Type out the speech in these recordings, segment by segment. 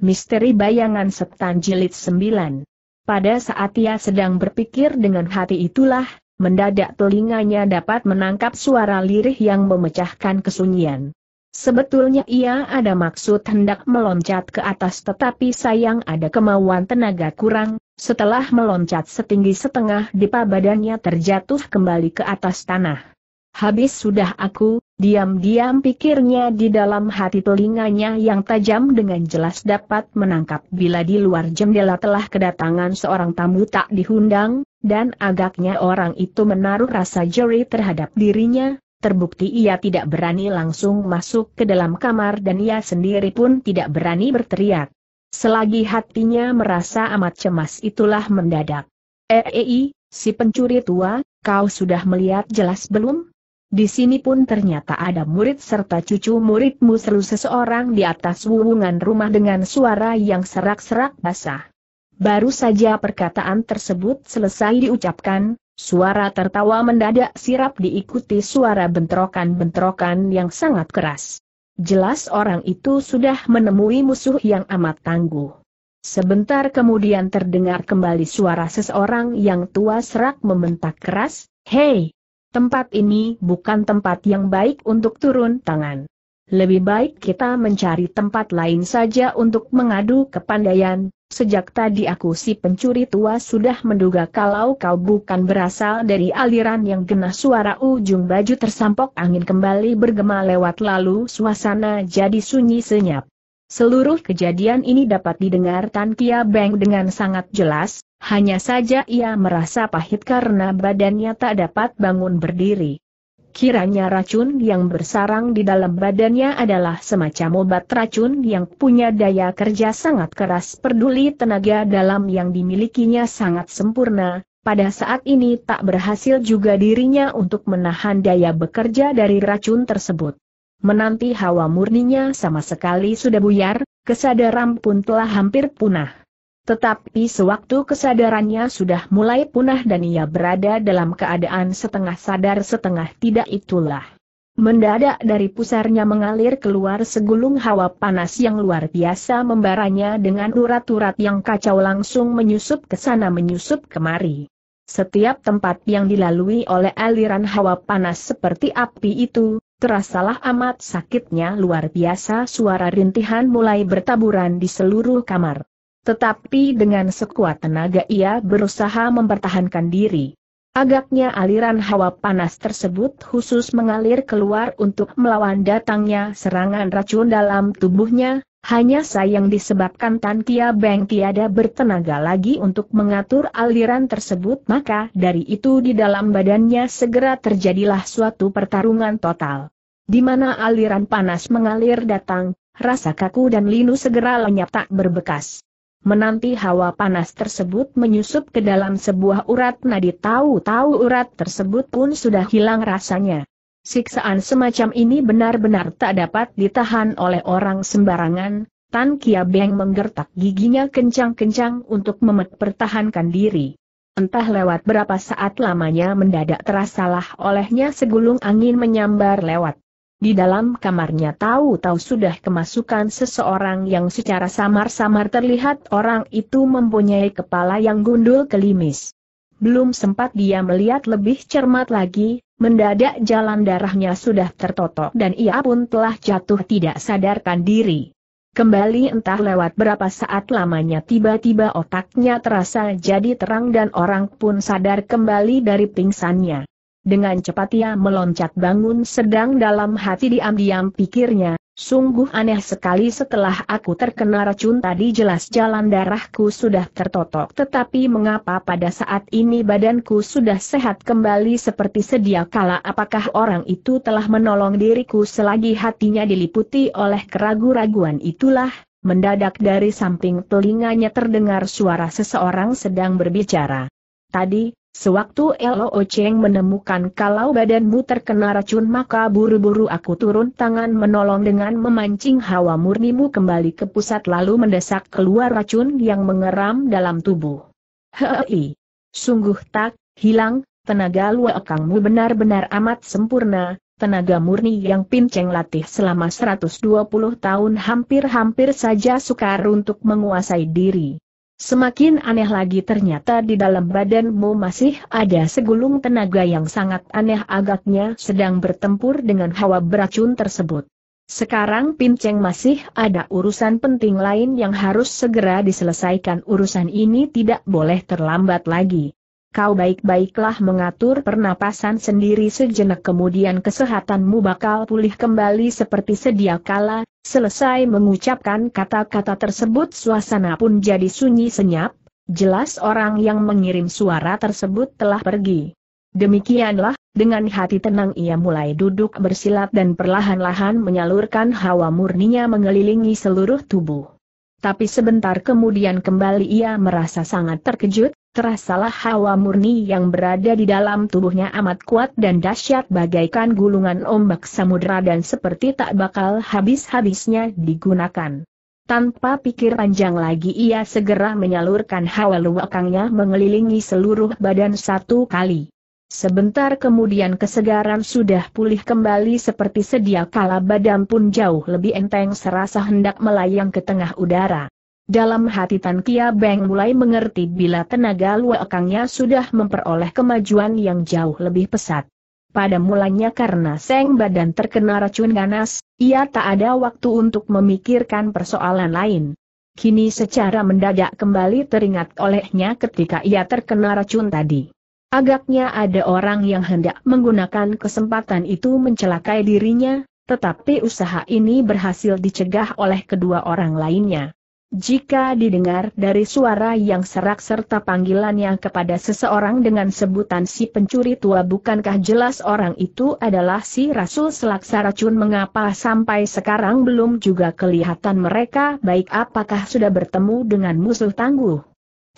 Misteri Bayangan Setan Jilid 9. Pada saat ia sedang berpikir dengan hati itulah, mendadak telinganya dapat menangkap suara lirih yang memecahkan kesunyian. Sebetulnya ia ada maksud hendak meloncat ke atas tetapi sayang ada kemauan tenaga kurang, setelah meloncat setinggi setengah dipa badannya terjatuh kembali ke atas tanah. Habis sudah aku, Diam-diam pikirnya di dalam hati telinganya yang tajam dengan jelas dapat menangkap bila di luar jendela telah kedatangan seorang tamu tak diundang dan agaknya orang itu menaruh rasa jeri terhadap dirinya, terbukti ia tidak berani langsung masuk ke dalam kamar dan ia sendiri pun tidak berani berteriak. Selagi hatinya merasa amat cemas itulah mendadak. Ei, eh, eh, eh, si pencuri tua, kau sudah melihat jelas belum? Di sini pun ternyata ada murid serta cucu muridmu seru seseorang di atas wuwungan rumah dengan suara yang serak-serak basah. Baru saja perkataan tersebut selesai diucapkan, suara tertawa mendadak sirap diikuti suara bentrokan-bentrokan yang sangat keras. Jelas orang itu sudah menemui musuh yang amat tangguh. Sebentar kemudian terdengar kembali suara seseorang yang tua serak membentak keras, Hei, tempat ini bukan tempat yang baik untuk turun tangan. Lebih baik kita mencari tempat lain saja untuk mengadu kepandaian. Sejak tadi aku si pencuri tua sudah menduga kalau kau bukan berasal dari aliran yang genah suara ujung baju tersampok angin kembali bergema lewat lalu suasana jadi sunyi senyap. Seluruh kejadian ini dapat didengar Tan Kia Beng dengan sangat jelas, hanya saja ia merasa pahit karena badannya tak dapat bangun berdiri. Kiranya racun yang bersarang di dalam badannya adalah semacam obat racun yang punya daya kerja sangat keras peduli tenaga dalam yang dimilikinya sangat sempurna, pada saat ini tak berhasil juga dirinya untuk menahan daya bekerja dari racun tersebut menanti hawa murninya sama sekali sudah buyar, kesadaran pun telah hampir punah. Tetapi sewaktu kesadarannya sudah mulai punah dan ia berada dalam keadaan setengah sadar setengah tidak itulah. Mendadak dari pusarnya mengalir keluar segulung hawa panas yang luar biasa membaranya dengan urat-urat yang kacau langsung menyusup ke sana menyusup kemari. Setiap tempat yang dilalui oleh aliran hawa panas seperti api itu, Terasalah amat sakitnya luar biasa suara rintihan mulai bertaburan di seluruh kamar. Tetapi dengan sekuat tenaga ia berusaha mempertahankan diri. Agaknya aliran hawa panas tersebut khusus mengalir keluar untuk melawan datangnya serangan racun dalam tubuhnya, hanya sayang disebabkan Tan Kia Beng tiada bertenaga lagi untuk mengatur aliran tersebut maka dari itu di dalam badannya segera terjadilah suatu pertarungan total. Di mana aliran panas mengalir datang, rasa kaku dan linu segera lenyap tak berbekas. Menanti hawa panas tersebut menyusup ke dalam sebuah urat nadi tahu-tahu urat tersebut pun sudah hilang rasanya. Siksaan semacam ini benar-benar tak dapat ditahan oleh orang sembarangan, Tan Kia Beng menggertak giginya kencang-kencang untuk mempertahankan diri. Entah lewat berapa saat lamanya mendadak terasalah olehnya segulung angin menyambar lewat. Di dalam kamarnya tahu-tahu sudah kemasukan seseorang yang secara samar-samar terlihat orang itu mempunyai kepala yang gundul kelimis. Belum sempat dia melihat lebih cermat lagi, mendadak jalan darahnya sudah tertotok dan ia pun telah jatuh tidak sadarkan diri. Kembali entah lewat berapa saat lamanya tiba-tiba otaknya terasa jadi terang dan orang pun sadar kembali dari pingsannya. Dengan cepat ia meloncat bangun sedang dalam hati diam-diam pikirnya, Sungguh aneh sekali setelah aku terkena racun tadi jelas jalan darahku sudah tertotok tetapi mengapa pada saat ini badanku sudah sehat kembali seperti sedia kala apakah orang itu telah menolong diriku selagi hatinya diliputi oleh keraguan-raguan itulah, mendadak dari samping telinganya terdengar suara seseorang sedang berbicara. Tadi, Sewaktu Lo Cheng menemukan kalau badanmu terkena racun maka buru-buru aku turun tangan menolong dengan memancing hawa murnimu kembali ke pusat lalu mendesak keluar racun yang mengeram dalam tubuh. Hei, sungguh tak hilang, tenaga luakangmu benar-benar amat sempurna, tenaga murni yang Pinceng latih selama 120 tahun hampir-hampir saja sukar untuk menguasai diri. Semakin aneh lagi ternyata di dalam badanmu masih ada segulung tenaga yang sangat aneh agaknya sedang bertempur dengan hawa beracun tersebut. Sekarang Pinceng masih ada urusan penting lain yang harus segera diselesaikan urusan ini tidak boleh terlambat lagi kau baik-baiklah mengatur pernapasan sendiri sejenak kemudian kesehatanmu bakal pulih kembali seperti sedia kala, selesai mengucapkan kata-kata tersebut suasana pun jadi sunyi senyap, jelas orang yang mengirim suara tersebut telah pergi. Demikianlah, dengan hati tenang ia mulai duduk bersilat dan perlahan-lahan menyalurkan hawa murninya mengelilingi seluruh tubuh. Tapi sebentar kemudian kembali ia merasa sangat terkejut, terasalah hawa murni yang berada di dalam tubuhnya amat kuat dan dahsyat bagaikan gulungan ombak samudera dan seperti tak bakal habis-habisnya digunakan. Tanpa pikir panjang lagi ia segera menyalurkan hawa luakangnya mengelilingi seluruh badan satu kali. Sebentar kemudian kesegaran sudah pulih kembali seperti sedia kala badan pun jauh lebih enteng serasa hendak melayang ke tengah udara. Dalam hati Tan Kia Beng mulai mengerti bila tenaga luakangnya sudah memperoleh kemajuan yang jauh lebih pesat. Pada mulanya karena seng badan terkena racun ganas, ia tak ada waktu untuk memikirkan persoalan lain. Kini secara mendadak kembali teringat olehnya ketika ia terkena racun tadi. Agaknya ada orang yang hendak menggunakan kesempatan itu mencelakai dirinya, tetapi usaha ini berhasil dicegah oleh kedua orang lainnya. Jika didengar dari suara yang serak serta panggilannya kepada seseorang dengan sebutan si pencuri tua bukankah jelas orang itu adalah si Rasul Selaksa Racun mengapa sampai sekarang belum juga kelihatan mereka baik apakah sudah bertemu dengan musuh tangguh.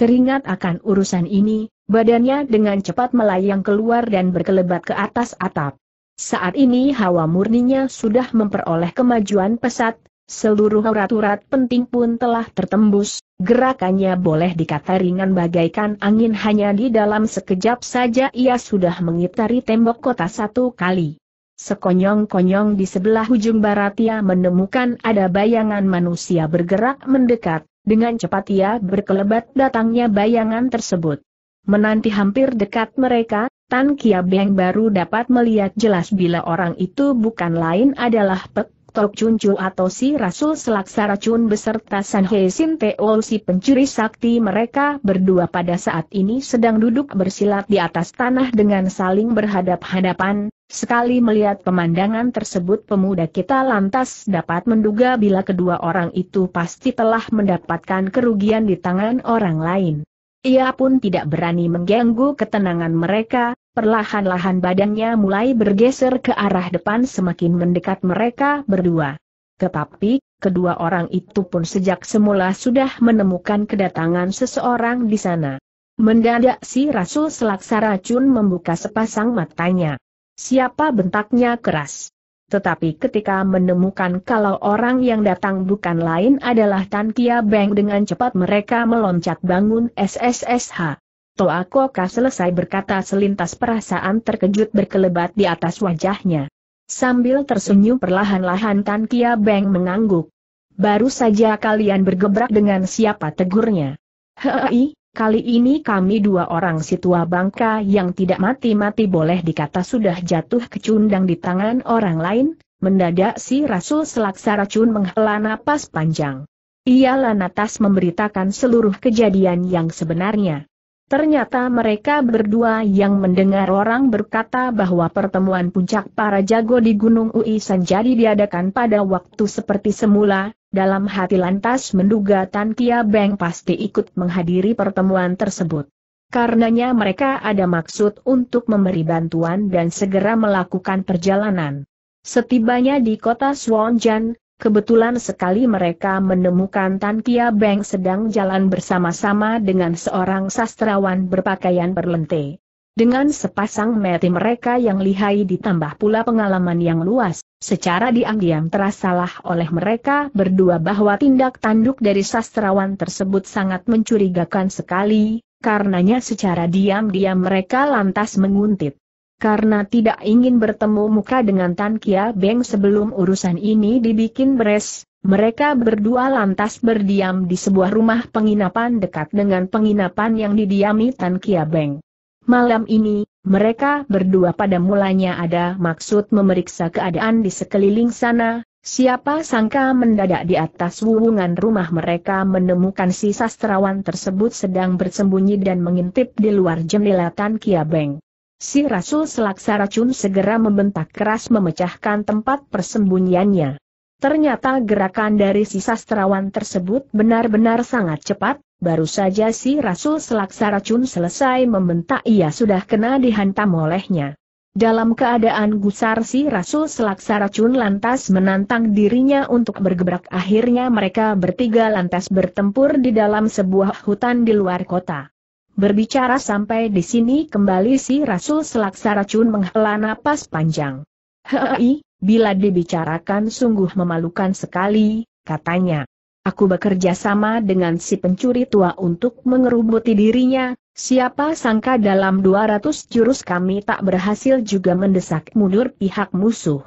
Teringat akan urusan ini, Badannya dengan cepat melayang keluar dan berkelebat ke atas atap. Saat ini hawa murninya sudah memperoleh kemajuan pesat, seluruh urat-urat penting pun telah tertembus, gerakannya boleh dikata ringan bagaikan angin hanya di dalam sekejap saja ia sudah mengitari tembok kota satu kali. Sekonyong-konyong di sebelah ujung barat ia menemukan ada bayangan manusia bergerak mendekat, dengan cepat ia berkelebat datangnya bayangan tersebut. Menanti hampir dekat mereka, Tan Kia Beng baru dapat melihat jelas bila orang itu bukan lain adalah Pek Tok atau si Rasul Selaksa Racun beserta San He Sin Teol si pencuri sakti mereka berdua pada saat ini sedang duduk bersilat di atas tanah dengan saling berhadap-hadapan. Sekali melihat pemandangan tersebut pemuda kita lantas dapat menduga bila kedua orang itu pasti telah mendapatkan kerugian di tangan orang lain. Ia pun tidak berani mengganggu ketenangan mereka, perlahan-lahan badannya mulai bergeser ke arah depan semakin mendekat mereka berdua. Tetapi, kedua orang itu pun sejak semula sudah menemukan kedatangan seseorang di sana. Mendadak si Rasul Selaksa Racun membuka sepasang matanya. Siapa bentaknya keras tetapi ketika menemukan kalau orang yang datang bukan lain adalah Tan Kia Beng dengan cepat mereka meloncat bangun SSSH. Toa Koka selesai berkata selintas perasaan terkejut berkelebat di atas wajahnya. Sambil tersenyum perlahan-lahan Tan Kia Beng mengangguk. Baru saja kalian bergebrak dengan siapa tegurnya. Hei, Kali ini kami dua orang si bangka yang tidak mati-mati boleh dikata sudah jatuh kecundang di tangan orang lain, mendadak si Rasul Selaksa Racun menghela napas panjang. Ia lantas memberitakan seluruh kejadian yang sebenarnya. Ternyata mereka berdua yang mendengar orang berkata bahwa pertemuan puncak para jago di Gunung Ui Sanjadi diadakan pada waktu seperti semula, dalam hati lantas menduga Tan Kia Beng pasti ikut menghadiri pertemuan tersebut. Karenanya mereka ada maksud untuk memberi bantuan dan segera melakukan perjalanan. Setibanya di kota Swanjan, Kebetulan sekali mereka menemukan Tan Kia Beng sedang jalan bersama-sama dengan seorang sastrawan berpakaian berlente. Dengan sepasang mati mereka yang lihai ditambah pula pengalaman yang luas, secara diam-diam terasalah oleh mereka berdua bahwa tindak tanduk dari sastrawan tersebut sangat mencurigakan sekali, karenanya secara diam-diam mereka lantas menguntit karena tidak ingin bertemu muka dengan Tan Kia Beng sebelum urusan ini dibikin beres, mereka berdua lantas berdiam di sebuah rumah penginapan dekat dengan penginapan yang didiami Tan Kia Beng. Malam ini, mereka berdua pada mulanya ada maksud memeriksa keadaan di sekeliling sana, siapa sangka mendadak di atas wuwungan rumah mereka menemukan si sastrawan tersebut sedang bersembunyi dan mengintip di luar jendela Tan Kia Beng. Si Rasul Selaksa Racun segera membentak keras memecahkan tempat persembunyiannya. Ternyata gerakan dari si sastrawan tersebut benar-benar sangat cepat, baru saja si Rasul Selaksa Racun selesai membentak ia sudah kena dihantam olehnya. Dalam keadaan gusar si Rasul Selaksa Racun lantas menantang dirinya untuk bergebrak akhirnya mereka bertiga lantas bertempur di dalam sebuah hutan di luar kota. Berbicara sampai di sini kembali si Rasul Selaksa Racun menghela napas panjang. Hei, bila dibicarakan sungguh memalukan sekali, katanya. Aku bekerja sama dengan si pencuri tua untuk mengerubuti dirinya, siapa sangka dalam 200 jurus kami tak berhasil juga mendesak mundur pihak musuh.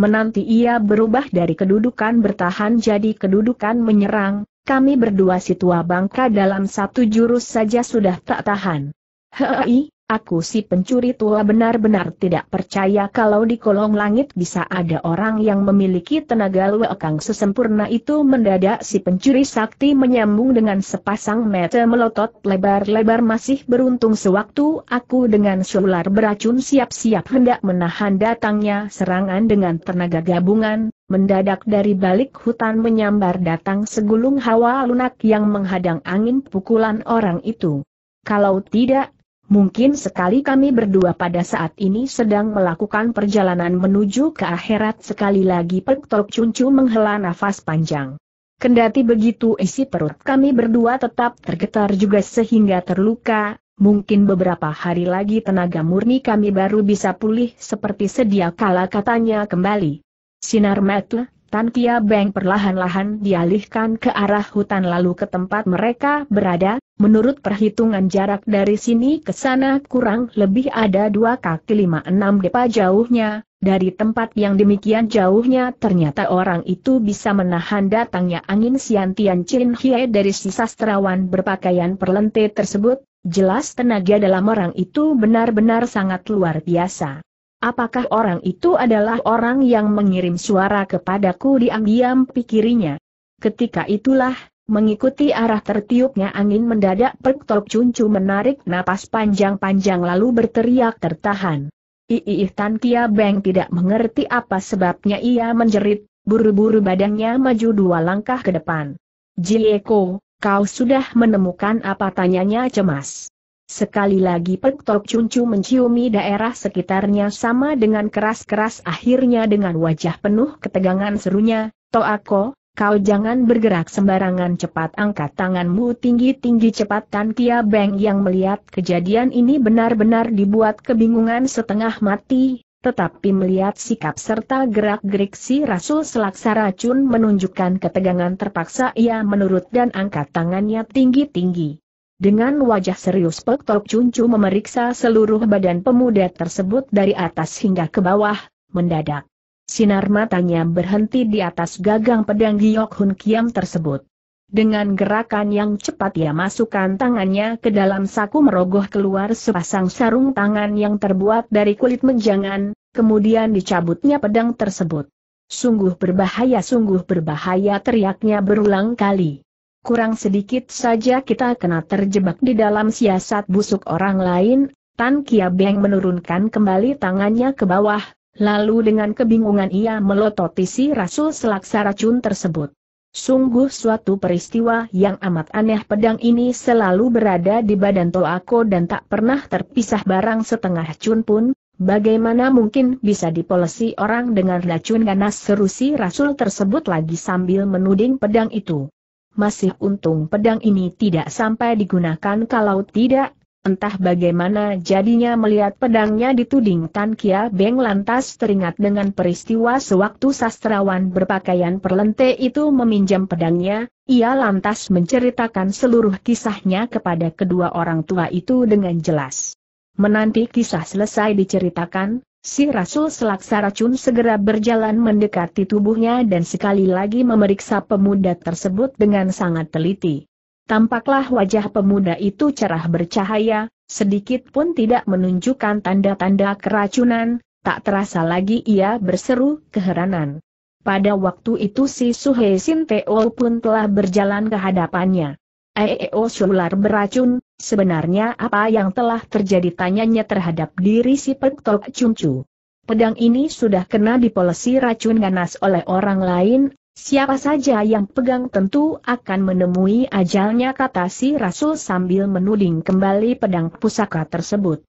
Menanti ia berubah dari kedudukan bertahan jadi kedudukan menyerang, kami berdua si tua bangka dalam satu jurus saja sudah tak tahan. Hei, Aku si pencuri tua benar-benar tidak percaya kalau di kolong langit bisa ada orang yang memiliki tenaga luakang sesempurna itu mendadak si pencuri sakti menyambung dengan sepasang mata melotot lebar-lebar masih beruntung sewaktu aku dengan selular beracun siap-siap hendak menahan datangnya serangan dengan tenaga gabungan, mendadak dari balik hutan menyambar datang segulung hawa lunak yang menghadang angin pukulan orang itu. Kalau tidak Mungkin sekali kami berdua pada saat ini sedang melakukan perjalanan menuju ke akhirat sekali lagi Pek Tok Cuncu menghela nafas panjang. Kendati begitu isi perut kami berdua tetap tergetar juga sehingga terluka, mungkin beberapa hari lagi tenaga murni kami baru bisa pulih seperti sedia kala katanya kembali. Sinar metle Tan Kia Beng perlahan-lahan dialihkan ke arah hutan lalu ke tempat mereka berada, menurut perhitungan jarak dari sini ke sana kurang lebih ada dua kaki lima enam depa jauhnya, dari tempat yang demikian jauhnya ternyata orang itu bisa menahan datangnya angin Siantian Chin Hie dari si sastrawan berpakaian perlente tersebut, jelas tenaga dalam orang itu benar-benar sangat luar biasa. Apakah orang itu adalah orang yang mengirim suara kepadaku diam-diam pikirinya? Ketika itulah, mengikuti arah tertiupnya angin mendadak Pek Tok Cuncu menarik napas panjang-panjang lalu berteriak tertahan. Iiih Tan Kia Beng tidak mengerti apa sebabnya ia menjerit, buru-buru badannya maju dua langkah ke depan. Jieko, kau sudah menemukan apa tanyanya cemas. Sekali lagi Pektok Cuncu menciumi daerah sekitarnya sama dengan keras-keras akhirnya dengan wajah penuh ketegangan serunya, Toako, kau jangan bergerak sembarangan cepat angkat tanganmu tinggi-tinggi cepat Tan Kia Beng yang melihat kejadian ini benar-benar dibuat kebingungan setengah mati, tetapi melihat sikap serta gerak-gerik si Rasul Selaksa Racun menunjukkan ketegangan terpaksa ia menurut dan angkat tangannya tinggi-tinggi. Dengan wajah serius Pek Tok Cuncu memeriksa seluruh badan pemuda tersebut dari atas hingga ke bawah, mendadak. Sinar matanya berhenti di atas gagang pedang Giok Hun Kiam tersebut. Dengan gerakan yang cepat ia masukkan tangannya ke dalam saku merogoh keluar sepasang sarung tangan yang terbuat dari kulit menjangan, kemudian dicabutnya pedang tersebut. Sungguh berbahaya, sungguh berbahaya teriaknya berulang kali kurang sedikit saja kita kena terjebak di dalam siasat busuk orang lain, Tan Kia Beng menurunkan kembali tangannya ke bawah, lalu dengan kebingungan ia melototi si rasul selaksa racun tersebut. Sungguh suatu peristiwa yang amat aneh pedang ini selalu berada di badan Toako dan tak pernah terpisah barang setengah cun pun, bagaimana mungkin bisa dipolesi orang dengan racun ganas seru si rasul tersebut lagi sambil menuding pedang itu masih untung pedang ini tidak sampai digunakan kalau tidak, entah bagaimana jadinya melihat pedangnya dituding Tan Kia Beng lantas teringat dengan peristiwa sewaktu sastrawan berpakaian perlente itu meminjam pedangnya, ia lantas menceritakan seluruh kisahnya kepada kedua orang tua itu dengan jelas. Menanti kisah selesai diceritakan, Si Rasul selaksa racun segera berjalan mendekati tubuhnya dan sekali lagi memeriksa pemuda tersebut dengan sangat teliti. Tampaklah wajah pemuda itu cerah bercahaya, sedikit pun tidak menunjukkan tanda-tanda keracunan, tak terasa lagi ia berseru keheranan. Pada waktu itu si Suhe Sin Teo pun telah berjalan ke hadapannya. Eeo sular beracun, Sebenarnya apa yang telah terjadi tanyanya terhadap diri si Pek Tok Pedang ini sudah kena dipolesi racun ganas oleh orang lain, siapa saja yang pegang tentu akan menemui ajalnya kata si Rasul sambil menuding kembali pedang pusaka tersebut.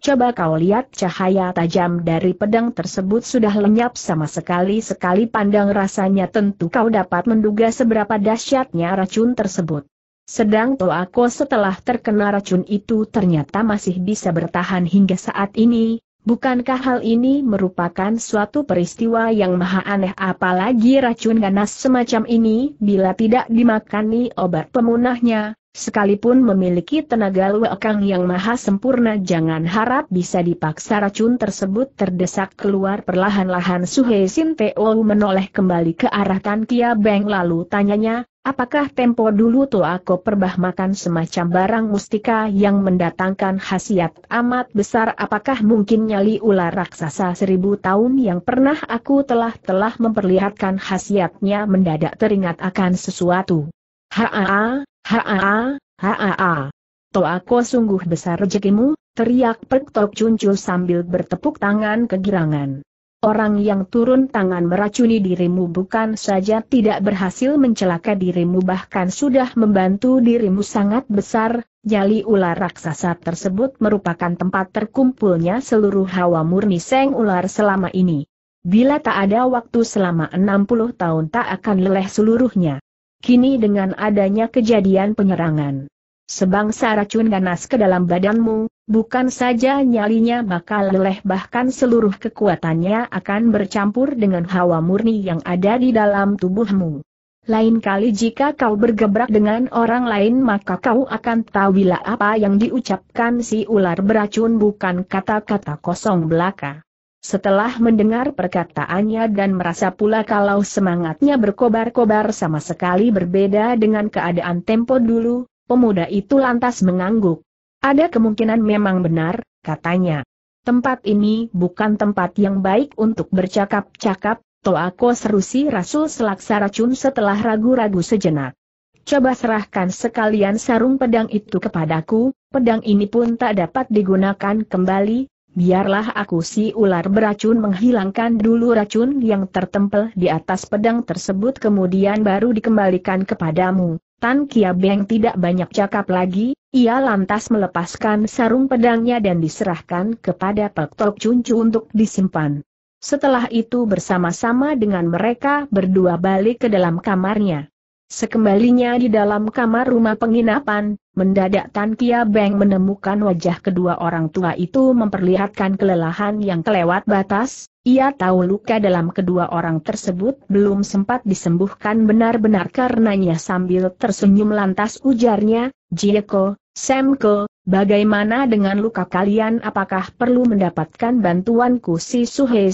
Coba kau lihat cahaya tajam dari pedang tersebut sudah lenyap sama sekali sekali pandang rasanya tentu kau dapat menduga seberapa dahsyatnya racun tersebut. Sedang Toa Toako setelah terkena racun itu ternyata masih bisa bertahan hingga saat ini, bukankah hal ini merupakan suatu peristiwa yang maha aneh apalagi racun ganas semacam ini bila tidak dimakani obat pemunahnya, sekalipun memiliki tenaga luakang yang maha sempurna jangan harap bisa dipaksa racun tersebut terdesak keluar perlahan-lahan Suhe Sin menoleh kembali ke arah Tan Kia Beng lalu tanyanya, Apakah tempo dulu tuh aku perbah makan semacam barang mustika yang mendatangkan khasiat amat besar apakah mungkin nyali ular raksasa seribu tahun yang pernah aku telah-telah memperlihatkan khasiatnya mendadak teringat akan sesuatu. Haa, haa, haa. aku sungguh besar rezekimu, teriak Perk Tok Cuncul sambil bertepuk tangan kegirangan. Orang yang turun tangan meracuni dirimu bukan saja tidak berhasil mencelaka dirimu bahkan sudah membantu dirimu sangat besar, jali ular raksasa tersebut merupakan tempat terkumpulnya seluruh hawa murni seng ular selama ini. Bila tak ada waktu selama 60 tahun tak akan leleh seluruhnya. Kini dengan adanya kejadian penyerangan sebangsa racun ganas ke dalam badanmu, Bukan saja nyalinya bakal leleh bahkan seluruh kekuatannya akan bercampur dengan hawa murni yang ada di dalam tubuhmu. Lain kali jika kau bergebrak dengan orang lain maka kau akan tahu bila apa yang diucapkan si ular beracun bukan kata-kata kosong belaka. Setelah mendengar perkataannya dan merasa pula kalau semangatnya berkobar-kobar sama sekali berbeda dengan keadaan tempo dulu, pemuda itu lantas mengangguk. Ada kemungkinan memang benar, katanya. Tempat ini bukan tempat yang baik untuk bercakap-cakap, Toako seru si Rasul selaksa racun setelah ragu-ragu sejenak. Coba serahkan sekalian sarung pedang itu kepadaku, pedang ini pun tak dapat digunakan kembali, Biarlah aku si ular beracun menghilangkan dulu racun yang tertempel di atas pedang tersebut kemudian baru dikembalikan kepadamu. Tan Kia Beng tidak banyak cakap lagi, ia lantas melepaskan sarung pedangnya dan diserahkan kepada Pek Tok Cuncu untuk disimpan. Setelah itu bersama-sama dengan mereka berdua balik ke dalam kamarnya. Sekembalinya di dalam kamar rumah penginapan, mendadak Tan Kia Beng menemukan wajah kedua orang tua itu memperlihatkan kelelahan yang kelewat batas, ia tahu luka dalam kedua orang tersebut belum sempat disembuhkan benar-benar karenanya sambil tersenyum lantas ujarnya, Jieko, Semko, bagaimana dengan luka kalian apakah perlu mendapatkan bantuanku si Suhe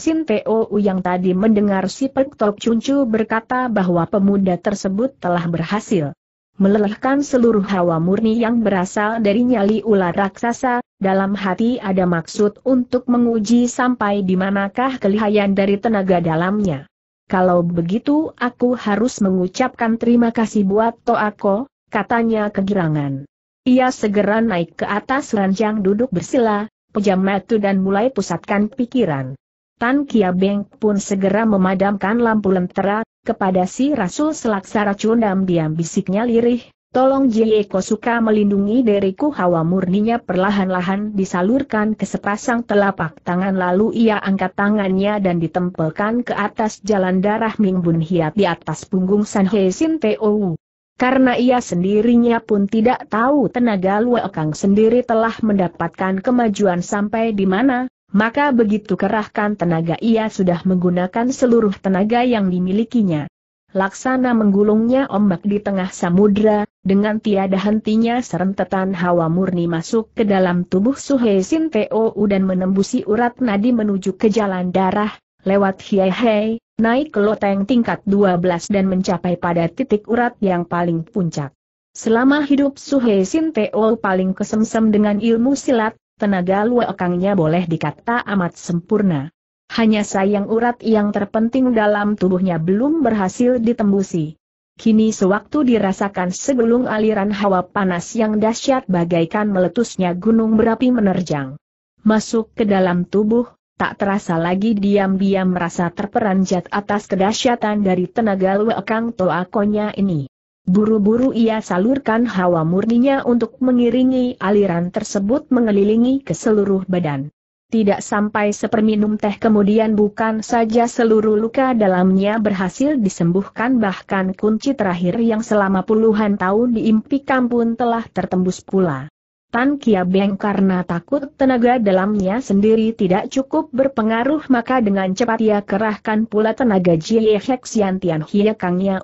yang tadi mendengar si Pektok Cuncu berkata bahwa pemuda tersebut telah berhasil melelahkan seluruh hawa murni yang berasal dari nyali ular raksasa, dalam hati ada maksud untuk menguji sampai di manakah kelihayan dari tenaga dalamnya. Kalau begitu aku harus mengucapkan terima kasih buat Toako, katanya kegirangan. Ia segera naik ke atas ranjang duduk bersila, pejam mata dan mulai pusatkan pikiran. Tan Kia Beng pun segera memadamkan lampu lentera, kepada si Rasul Selaksara Cundam diam bisiknya lirih, tolong Jieko suka melindungi diriku hawa murninya perlahan-lahan disalurkan ke sepasang telapak tangan lalu ia angkat tangannya dan ditempelkan ke atas jalan darah Ming Bun Hiat di atas punggung San Hei Sin Teo. Karena ia sendirinya pun tidak tahu tenaga Kang sendiri telah mendapatkan kemajuan sampai di mana, maka begitu kerahkan tenaga ia sudah menggunakan seluruh tenaga yang dimilikinya. Laksana menggulungnya ombak di tengah samudra, dengan tiada hentinya serentetan hawa murni masuk ke dalam tubuh Suhe Sin Teo dan menembusi urat nadi menuju ke jalan darah, lewat Hiei Hei, naik ke loteng tingkat 12 dan mencapai pada titik urat yang paling puncak. Selama hidup Suhe Sin Teo paling kesemsem dengan ilmu silat, tenaga luakangnya boleh dikata amat sempurna. Hanya sayang urat yang terpenting dalam tubuhnya belum berhasil ditembusi. Kini sewaktu dirasakan segelung aliran hawa panas yang dahsyat bagaikan meletusnya gunung berapi menerjang. Masuk ke dalam tubuh, Tak terasa lagi diam-diam merasa terperanjat atas kedahsyatan dari tenaga Luekang Toakonya ini. Buru-buru ia salurkan hawa murninya untuk mengiringi aliran tersebut mengelilingi ke seluruh badan. Tidak sampai seperminum teh kemudian bukan saja seluruh luka dalamnya berhasil disembuhkan bahkan kunci terakhir yang selama puluhan tahun diimpikan pun telah tertembus pula. Tan Kia Beng karena takut tenaga dalamnya sendiri tidak cukup berpengaruh maka dengan cepat ia kerahkan pula tenaga Jie Sian Tian Hie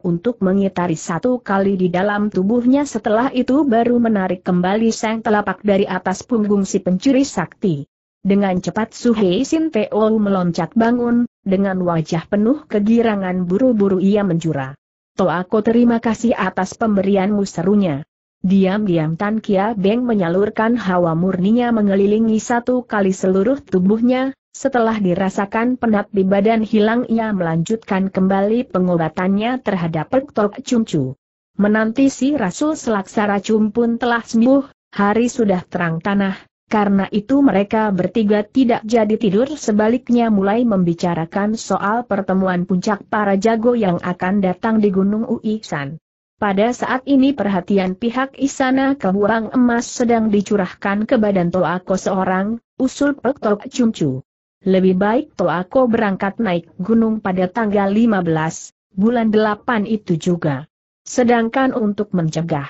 untuk mengitari satu kali di dalam tubuhnya setelah itu baru menarik kembali sang telapak dari atas punggung si pencuri sakti. Dengan cepat Suhei Sin Teo meloncat bangun, dengan wajah penuh kegirangan buru-buru ia menjura. To aku terima kasih atas pemberianmu serunya. Diam-diam Tan Kia Beng menyalurkan hawa murninya mengelilingi satu kali seluruh tubuhnya, setelah dirasakan penat di badan hilang ia melanjutkan kembali pengobatannya terhadap Pektok Cumcu. Menanti si Rasul Selaksara Cum pun telah sembuh, hari sudah terang tanah, karena itu mereka bertiga tidak jadi tidur sebaliknya mulai membicarakan soal pertemuan puncak para jago yang akan datang di Gunung Uisan. Pada saat ini perhatian pihak Isana Kehuang Emas sedang dicurahkan ke badan Toako seorang, usul Proktok Cumcu. Lebih baik Toako berangkat naik gunung pada tanggal 15, bulan 8 itu juga. Sedangkan untuk mencegah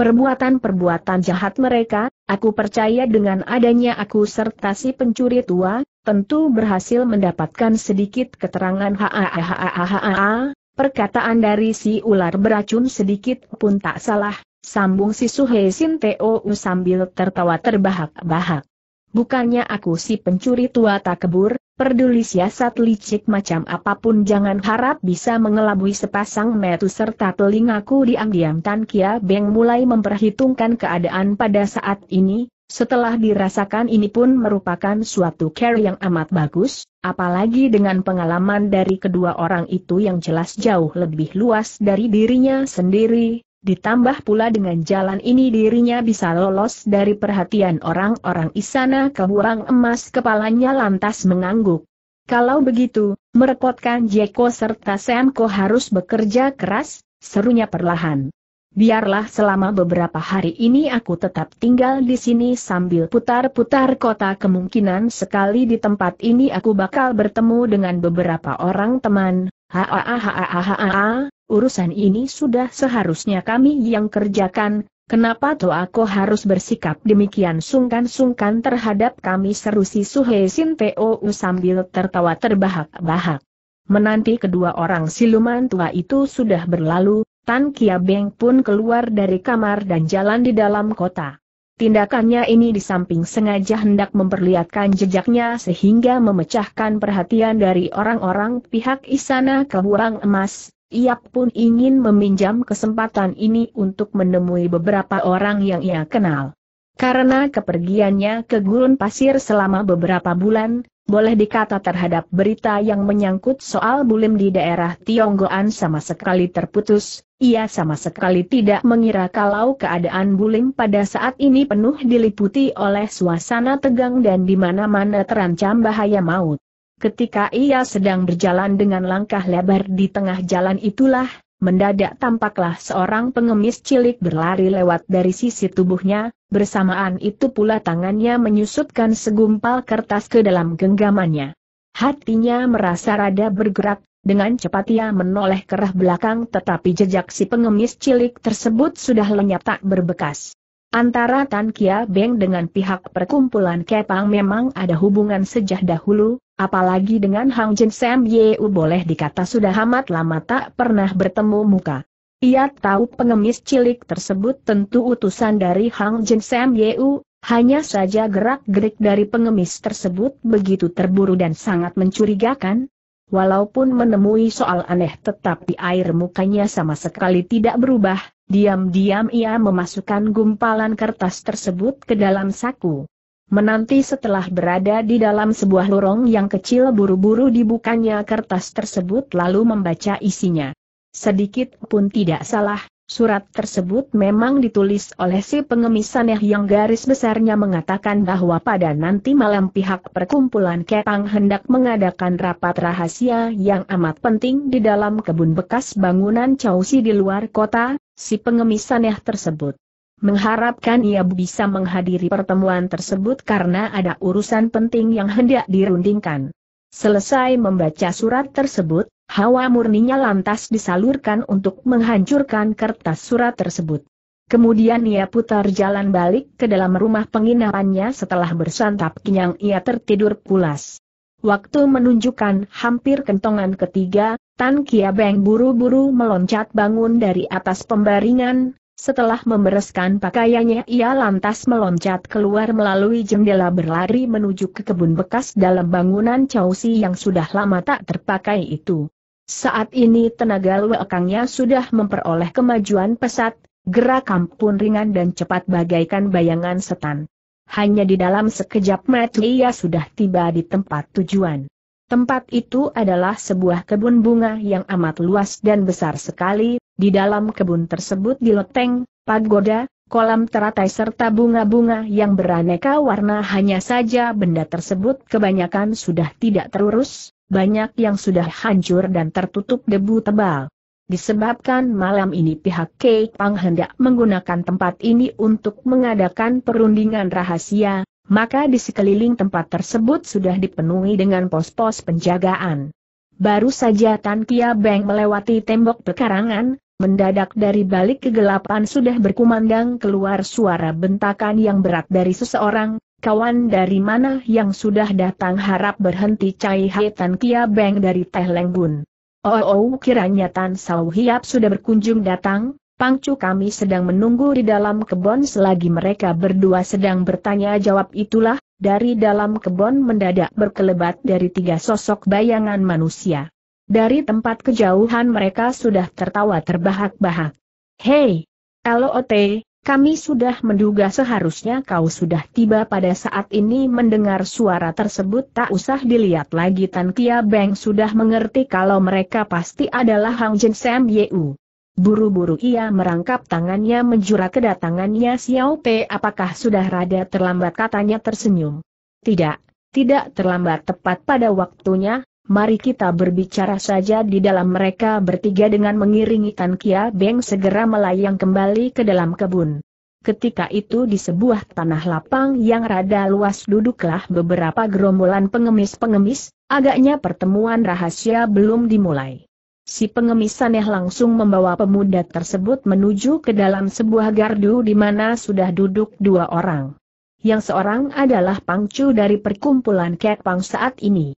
perbuatan-perbuatan jahat mereka, aku percaya dengan adanya aku serta si pencuri tua, tentu berhasil mendapatkan sedikit keterangan ha. Perkataan dari si ular beracun sedikit pun tak salah, sambung si Suhe Sinteo sambil tertawa terbahak-bahak. Bukannya aku si pencuri tua tak kebur, peduli siasat licik macam apapun jangan harap bisa mengelabui sepasang metu serta telingaku diam-diam Tan Kia Beng mulai memperhitungkan keadaan pada saat ini, setelah dirasakan ini pun merupakan suatu care yang amat bagus, apalagi dengan pengalaman dari kedua orang itu yang jelas jauh lebih luas dari dirinya sendiri, ditambah pula dengan jalan ini dirinya bisa lolos dari perhatian orang-orang isana ke keburang emas kepalanya lantas mengangguk. Kalau begitu, merepotkan Jeko serta Senko harus bekerja keras, serunya perlahan. Biarlah selama beberapa hari ini aku tetap tinggal di sini sambil putar-putar kota kemungkinan sekali di tempat ini aku bakal bertemu dengan beberapa orang teman. Hahaha, urusan ini sudah seharusnya kami yang kerjakan, kenapa toh aku harus bersikap demikian sungkan-sungkan terhadap kami seru si Suhe Sin Teo sambil tertawa terbahak-bahak. Menanti kedua orang siluman tua itu sudah berlalu, Tan Kia Beng pun keluar dari kamar dan jalan di dalam kota. Tindakannya ini di samping sengaja hendak memperlihatkan jejaknya sehingga memecahkan perhatian dari orang-orang pihak istana kehurang emas, ia pun ingin meminjam kesempatan ini untuk menemui beberapa orang yang ia kenal. Karena kepergiannya ke gurun pasir selama beberapa bulan, boleh dikata terhadap berita yang menyangkut soal bulim di daerah Tionggoan sama sekali terputus, ia sama sekali tidak mengira kalau keadaan bulim pada saat ini penuh diliputi oleh suasana tegang dan di mana-mana terancam bahaya maut. Ketika ia sedang berjalan dengan langkah lebar di tengah jalan itulah, mendadak tampaklah seorang pengemis cilik berlari lewat dari sisi tubuhnya, bersamaan itu pula tangannya menyusutkan segumpal kertas ke dalam genggamannya. Hatinya merasa rada bergerak, dengan cepat ia menoleh ke kerah belakang tetapi jejak si pengemis cilik tersebut sudah lenyap tak berbekas. Antara Tan Kia Beng dengan pihak perkumpulan Kepang memang ada hubungan sejak dahulu, Apalagi dengan Hang Jin Sam Yeu boleh dikata sudah amat lama tak pernah bertemu muka. Ia tahu pengemis cilik tersebut tentu utusan dari Hang Jin Sam Yeu, hanya saja gerak-gerik dari pengemis tersebut begitu terburu dan sangat mencurigakan. Walaupun menemui soal aneh tetapi air mukanya sama sekali tidak berubah, diam-diam ia memasukkan gumpalan kertas tersebut ke dalam saku. Menanti setelah berada di dalam sebuah lorong yang kecil buru-buru dibukanya kertas tersebut lalu membaca isinya. Sedikit pun tidak salah, surat tersebut memang ditulis oleh si pengemis aneh yang garis besarnya mengatakan bahwa pada nanti malam pihak perkumpulan Kepang hendak mengadakan rapat rahasia yang amat penting di dalam kebun bekas bangunan Chausi di luar kota, si pengemis aneh tersebut mengharapkan ia bisa menghadiri pertemuan tersebut karena ada urusan penting yang hendak dirundingkan. Selesai membaca surat tersebut, hawa murninya lantas disalurkan untuk menghancurkan kertas surat tersebut. Kemudian ia putar jalan balik ke dalam rumah penginapannya setelah bersantap kenyang ia tertidur pulas. Waktu menunjukkan hampir kentongan ketiga, Tan Kia Beng buru-buru meloncat bangun dari atas pembaringan, setelah membereskan pakaiannya ia lantas meloncat keluar melalui jendela berlari menuju ke kebun bekas dalam bangunan Chausi yang sudah lama tak terpakai itu. Saat ini tenaga luekangnya sudah memperoleh kemajuan pesat, gerakan pun ringan dan cepat bagaikan bayangan setan. Hanya di dalam sekejap mata ia sudah tiba di tempat tujuan. Tempat itu adalah sebuah kebun bunga yang amat luas dan besar sekali, di dalam kebun tersebut di loteng, pagoda, kolam teratai serta bunga-bunga yang beraneka warna hanya saja benda tersebut kebanyakan sudah tidak terurus, banyak yang sudah hancur dan tertutup debu tebal. Disebabkan malam ini pihak Kek Pang hendak menggunakan tempat ini untuk mengadakan perundingan rahasia, maka di sekeliling tempat tersebut sudah dipenuhi dengan pos-pos penjagaan. Baru saja Tan Kia Beng melewati tembok pekarangan, mendadak dari balik kegelapan sudah berkumandang keluar suara bentakan yang berat dari seseorang, kawan dari mana yang sudah datang harap berhenti Cai Hai Tan Kia Beng dari Teh Lenggun. Oh, oh, oh kiranya Tan Sau Hiap sudah berkunjung datang, Pangcu kami sedang menunggu di dalam kebon selagi mereka berdua sedang bertanya jawab itulah, dari dalam kebon mendadak berkelebat dari tiga sosok bayangan manusia. Dari tempat kejauhan mereka sudah tertawa terbahak-bahak. Hei! LOT, kami sudah menduga seharusnya kau sudah tiba pada saat ini mendengar suara tersebut tak usah dilihat lagi Tan Kia Beng sudah mengerti kalau mereka pasti adalah Hang Jin Sam Yeu. Buru-buru ia merangkap tangannya menjura kedatangannya Xiao Pe apakah sudah rada terlambat katanya tersenyum. Tidak, tidak terlambat tepat pada waktunya, mari kita berbicara saja di dalam mereka bertiga dengan mengiringi Tan Kia Beng segera melayang kembali ke dalam kebun. Ketika itu di sebuah tanah lapang yang rada luas duduklah beberapa gerombolan pengemis-pengemis, agaknya pertemuan rahasia belum dimulai. Si pengemis aneh langsung membawa pemuda tersebut menuju ke dalam sebuah gardu di mana sudah duduk dua orang. Yang seorang adalah pangcu dari perkumpulan Kek Pang saat ini.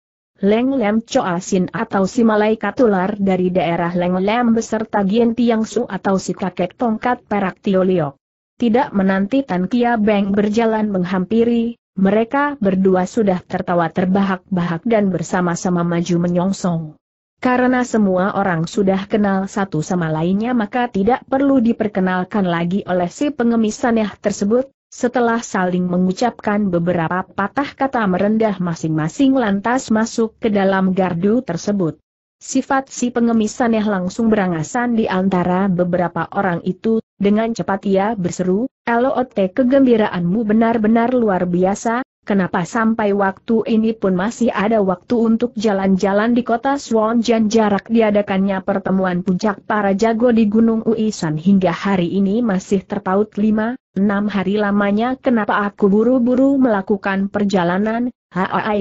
Leng Lem Choa Sin atau si malaikat ular dari daerah Leng Lem beserta Gien Tiang Su atau si kakek tongkat perak Tioliok. Tidak menanti Tan Kia Beng berjalan menghampiri, mereka berdua sudah tertawa terbahak-bahak dan bersama-sama maju menyongsong. Karena semua orang sudah kenal satu sama lainnya maka tidak perlu diperkenalkan lagi oleh si pengemis sanyah tersebut, setelah saling mengucapkan beberapa patah kata merendah masing-masing lantas masuk ke dalam gardu tersebut. Sifat si pengemis aneh langsung berangasan di antara beberapa orang itu, dengan cepat ia berseru, Elo Ote kegembiraanmu benar-benar luar biasa, Kenapa sampai waktu ini pun masih ada waktu untuk jalan-jalan di kota Swanjan jarak diadakannya pertemuan puncak para jago di Gunung Uisan hingga hari ini masih terpaut 5, 6 hari lamanya kenapa aku buru-buru melakukan perjalanan, Haa,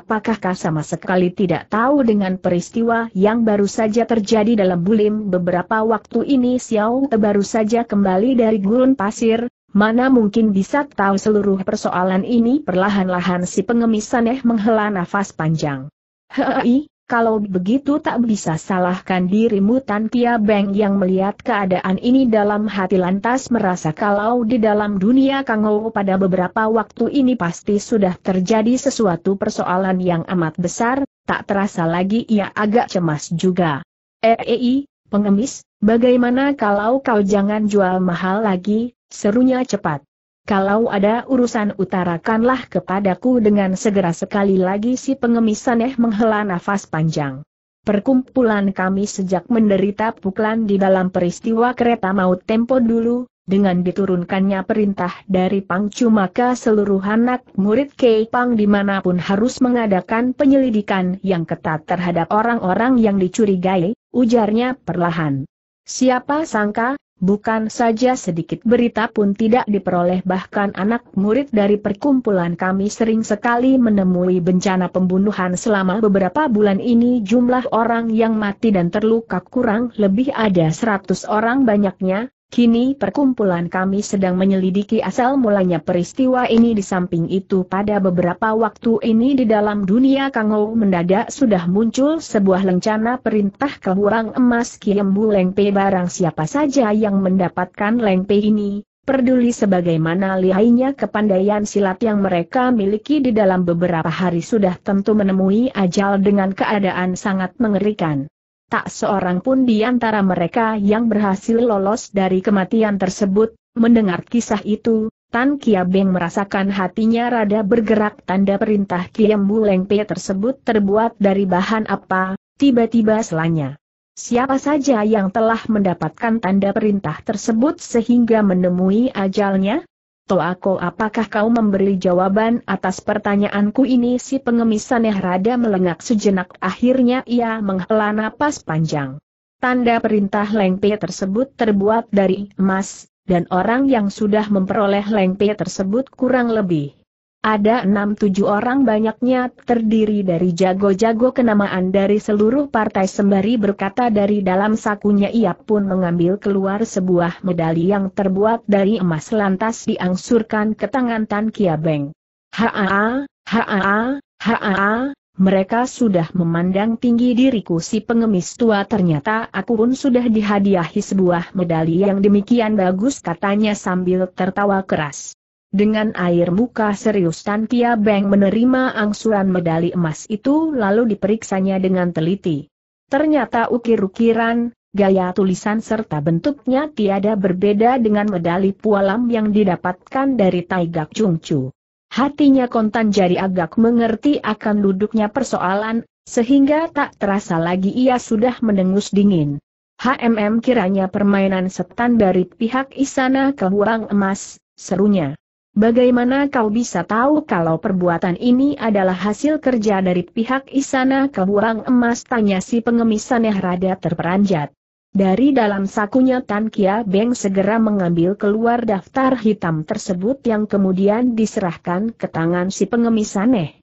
apakah kau sama sekali tidak tahu dengan peristiwa yang baru saja terjadi dalam bulim beberapa waktu ini Xiao Te baru saja kembali dari gurun pasir, Mana mungkin bisa tahu seluruh persoalan ini perlahan-lahan si pengemis aneh menghela nafas panjang. Hei, kalau begitu tak bisa salahkan dirimu Tan Kia Beng yang melihat keadaan ini dalam hati lantas merasa kalau di dalam dunia Kangou pada beberapa waktu ini pasti sudah terjadi sesuatu persoalan yang amat besar, tak terasa lagi ia agak cemas juga. Hei, eh, eh, eh, pengemis, bagaimana kalau kau jangan jual mahal lagi, Serunya cepat. Kalau ada urusan utarakanlah kepadaku dengan segera sekali lagi si pengemis Saneh menghela nafas panjang. Perkumpulan kami sejak menderita pukulan di dalam peristiwa kereta maut tempo dulu, dengan diturunkannya perintah dari Pangcu maka seluruh anak murid Kei Pang dimanapun harus mengadakan penyelidikan yang ketat terhadap orang-orang yang dicurigai, ujarnya perlahan. Siapa sangka, Bukan saja sedikit berita pun tidak diperoleh bahkan anak murid dari perkumpulan kami sering sekali menemui bencana pembunuhan selama beberapa bulan ini jumlah orang yang mati dan terluka kurang lebih ada 100 orang banyaknya, Kini perkumpulan kami sedang menyelidiki asal mulanya peristiwa ini di samping itu pada beberapa waktu ini di dalam dunia Kangou mendadak sudah muncul sebuah lencana perintah kekurangan emas Kiembu Lengpe barang siapa saja yang mendapatkan Lengpe ini, peduli sebagaimana lihainya kepandaian silat yang mereka miliki di dalam beberapa hari sudah tentu menemui ajal dengan keadaan sangat mengerikan tak seorang pun di antara mereka yang berhasil lolos dari kematian tersebut. Mendengar kisah itu, Tan Kiabeng merasakan hatinya rada bergerak tanda perintah Kiam Pe tersebut terbuat dari bahan apa, tiba-tiba selanya. Siapa saja yang telah mendapatkan tanda perintah tersebut sehingga menemui ajalnya, Toako apakah kau memberi jawaban atas pertanyaanku ini si pengemis aneh rada melengak sejenak akhirnya ia menghela napas panjang. Tanda perintah lengpe tersebut terbuat dari emas, dan orang yang sudah memperoleh lengpe tersebut kurang lebih ada enam tujuh orang banyaknya terdiri dari jago-jago kenamaan dari seluruh partai sembari berkata dari dalam sakunya ia pun mengambil keluar sebuah medali yang terbuat dari emas lantas diangsurkan ke tangan Tan Kia Beng. Haa, haa, haa, mereka sudah memandang tinggi diriku si pengemis tua ternyata aku pun sudah dihadiahi sebuah medali yang demikian bagus katanya sambil tertawa keras. Dengan air muka serius Tan Pia Beng menerima angsuran medali emas itu lalu diperiksanya dengan teliti. Ternyata ukir-ukiran, gaya tulisan serta bentuknya tiada berbeda dengan medali pualam yang didapatkan dari Taigak Chungchu. Hatinya kontan jadi agak mengerti akan duduknya persoalan, sehingga tak terasa lagi ia sudah mendengus dingin. HMM kiranya permainan setan dari pihak istana Huang emas, serunya. Bagaimana kau bisa tahu kalau perbuatan ini adalah hasil kerja dari pihak Isana Kebuang Emas? Tanya si pengemis aneh rada terperanjat. Dari dalam sakunya Tan Kia Beng segera mengambil keluar daftar hitam tersebut yang kemudian diserahkan ke tangan si pengemis aneh.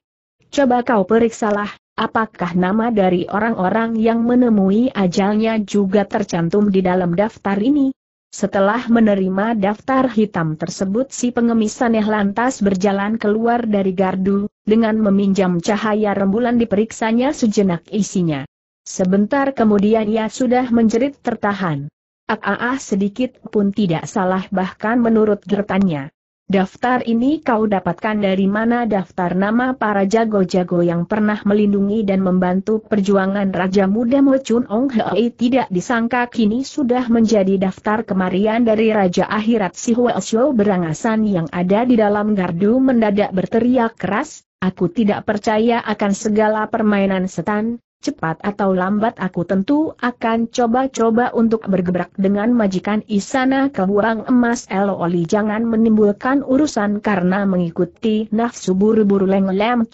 Coba kau periksalah, apakah nama dari orang-orang yang menemui ajalnya juga tercantum di dalam daftar ini? Setelah menerima daftar hitam tersebut si pengemis aneh lantas berjalan keluar dari gardu, dengan meminjam cahaya rembulan diperiksanya sejenak isinya. Sebentar kemudian ia sudah menjerit tertahan. ak ah, ah, ah sedikit pun tidak salah bahkan menurut gertannya. Daftar ini kau dapatkan dari mana daftar nama para jago-jago yang pernah melindungi dan membantu perjuangan Raja Muda Mo Chun Ong Hei tidak disangka kini sudah menjadi daftar kemarian dari Raja Akhirat Si Hwel berangasan yang ada di dalam gardu mendadak berteriak keras, aku tidak percaya akan segala permainan setan, cepat atau lambat aku tentu akan coba-coba untuk bergebrak dengan majikan Isana ke buang Emas elo oli jangan menimbulkan urusan karena mengikuti nafsu buru-buru Leng Lem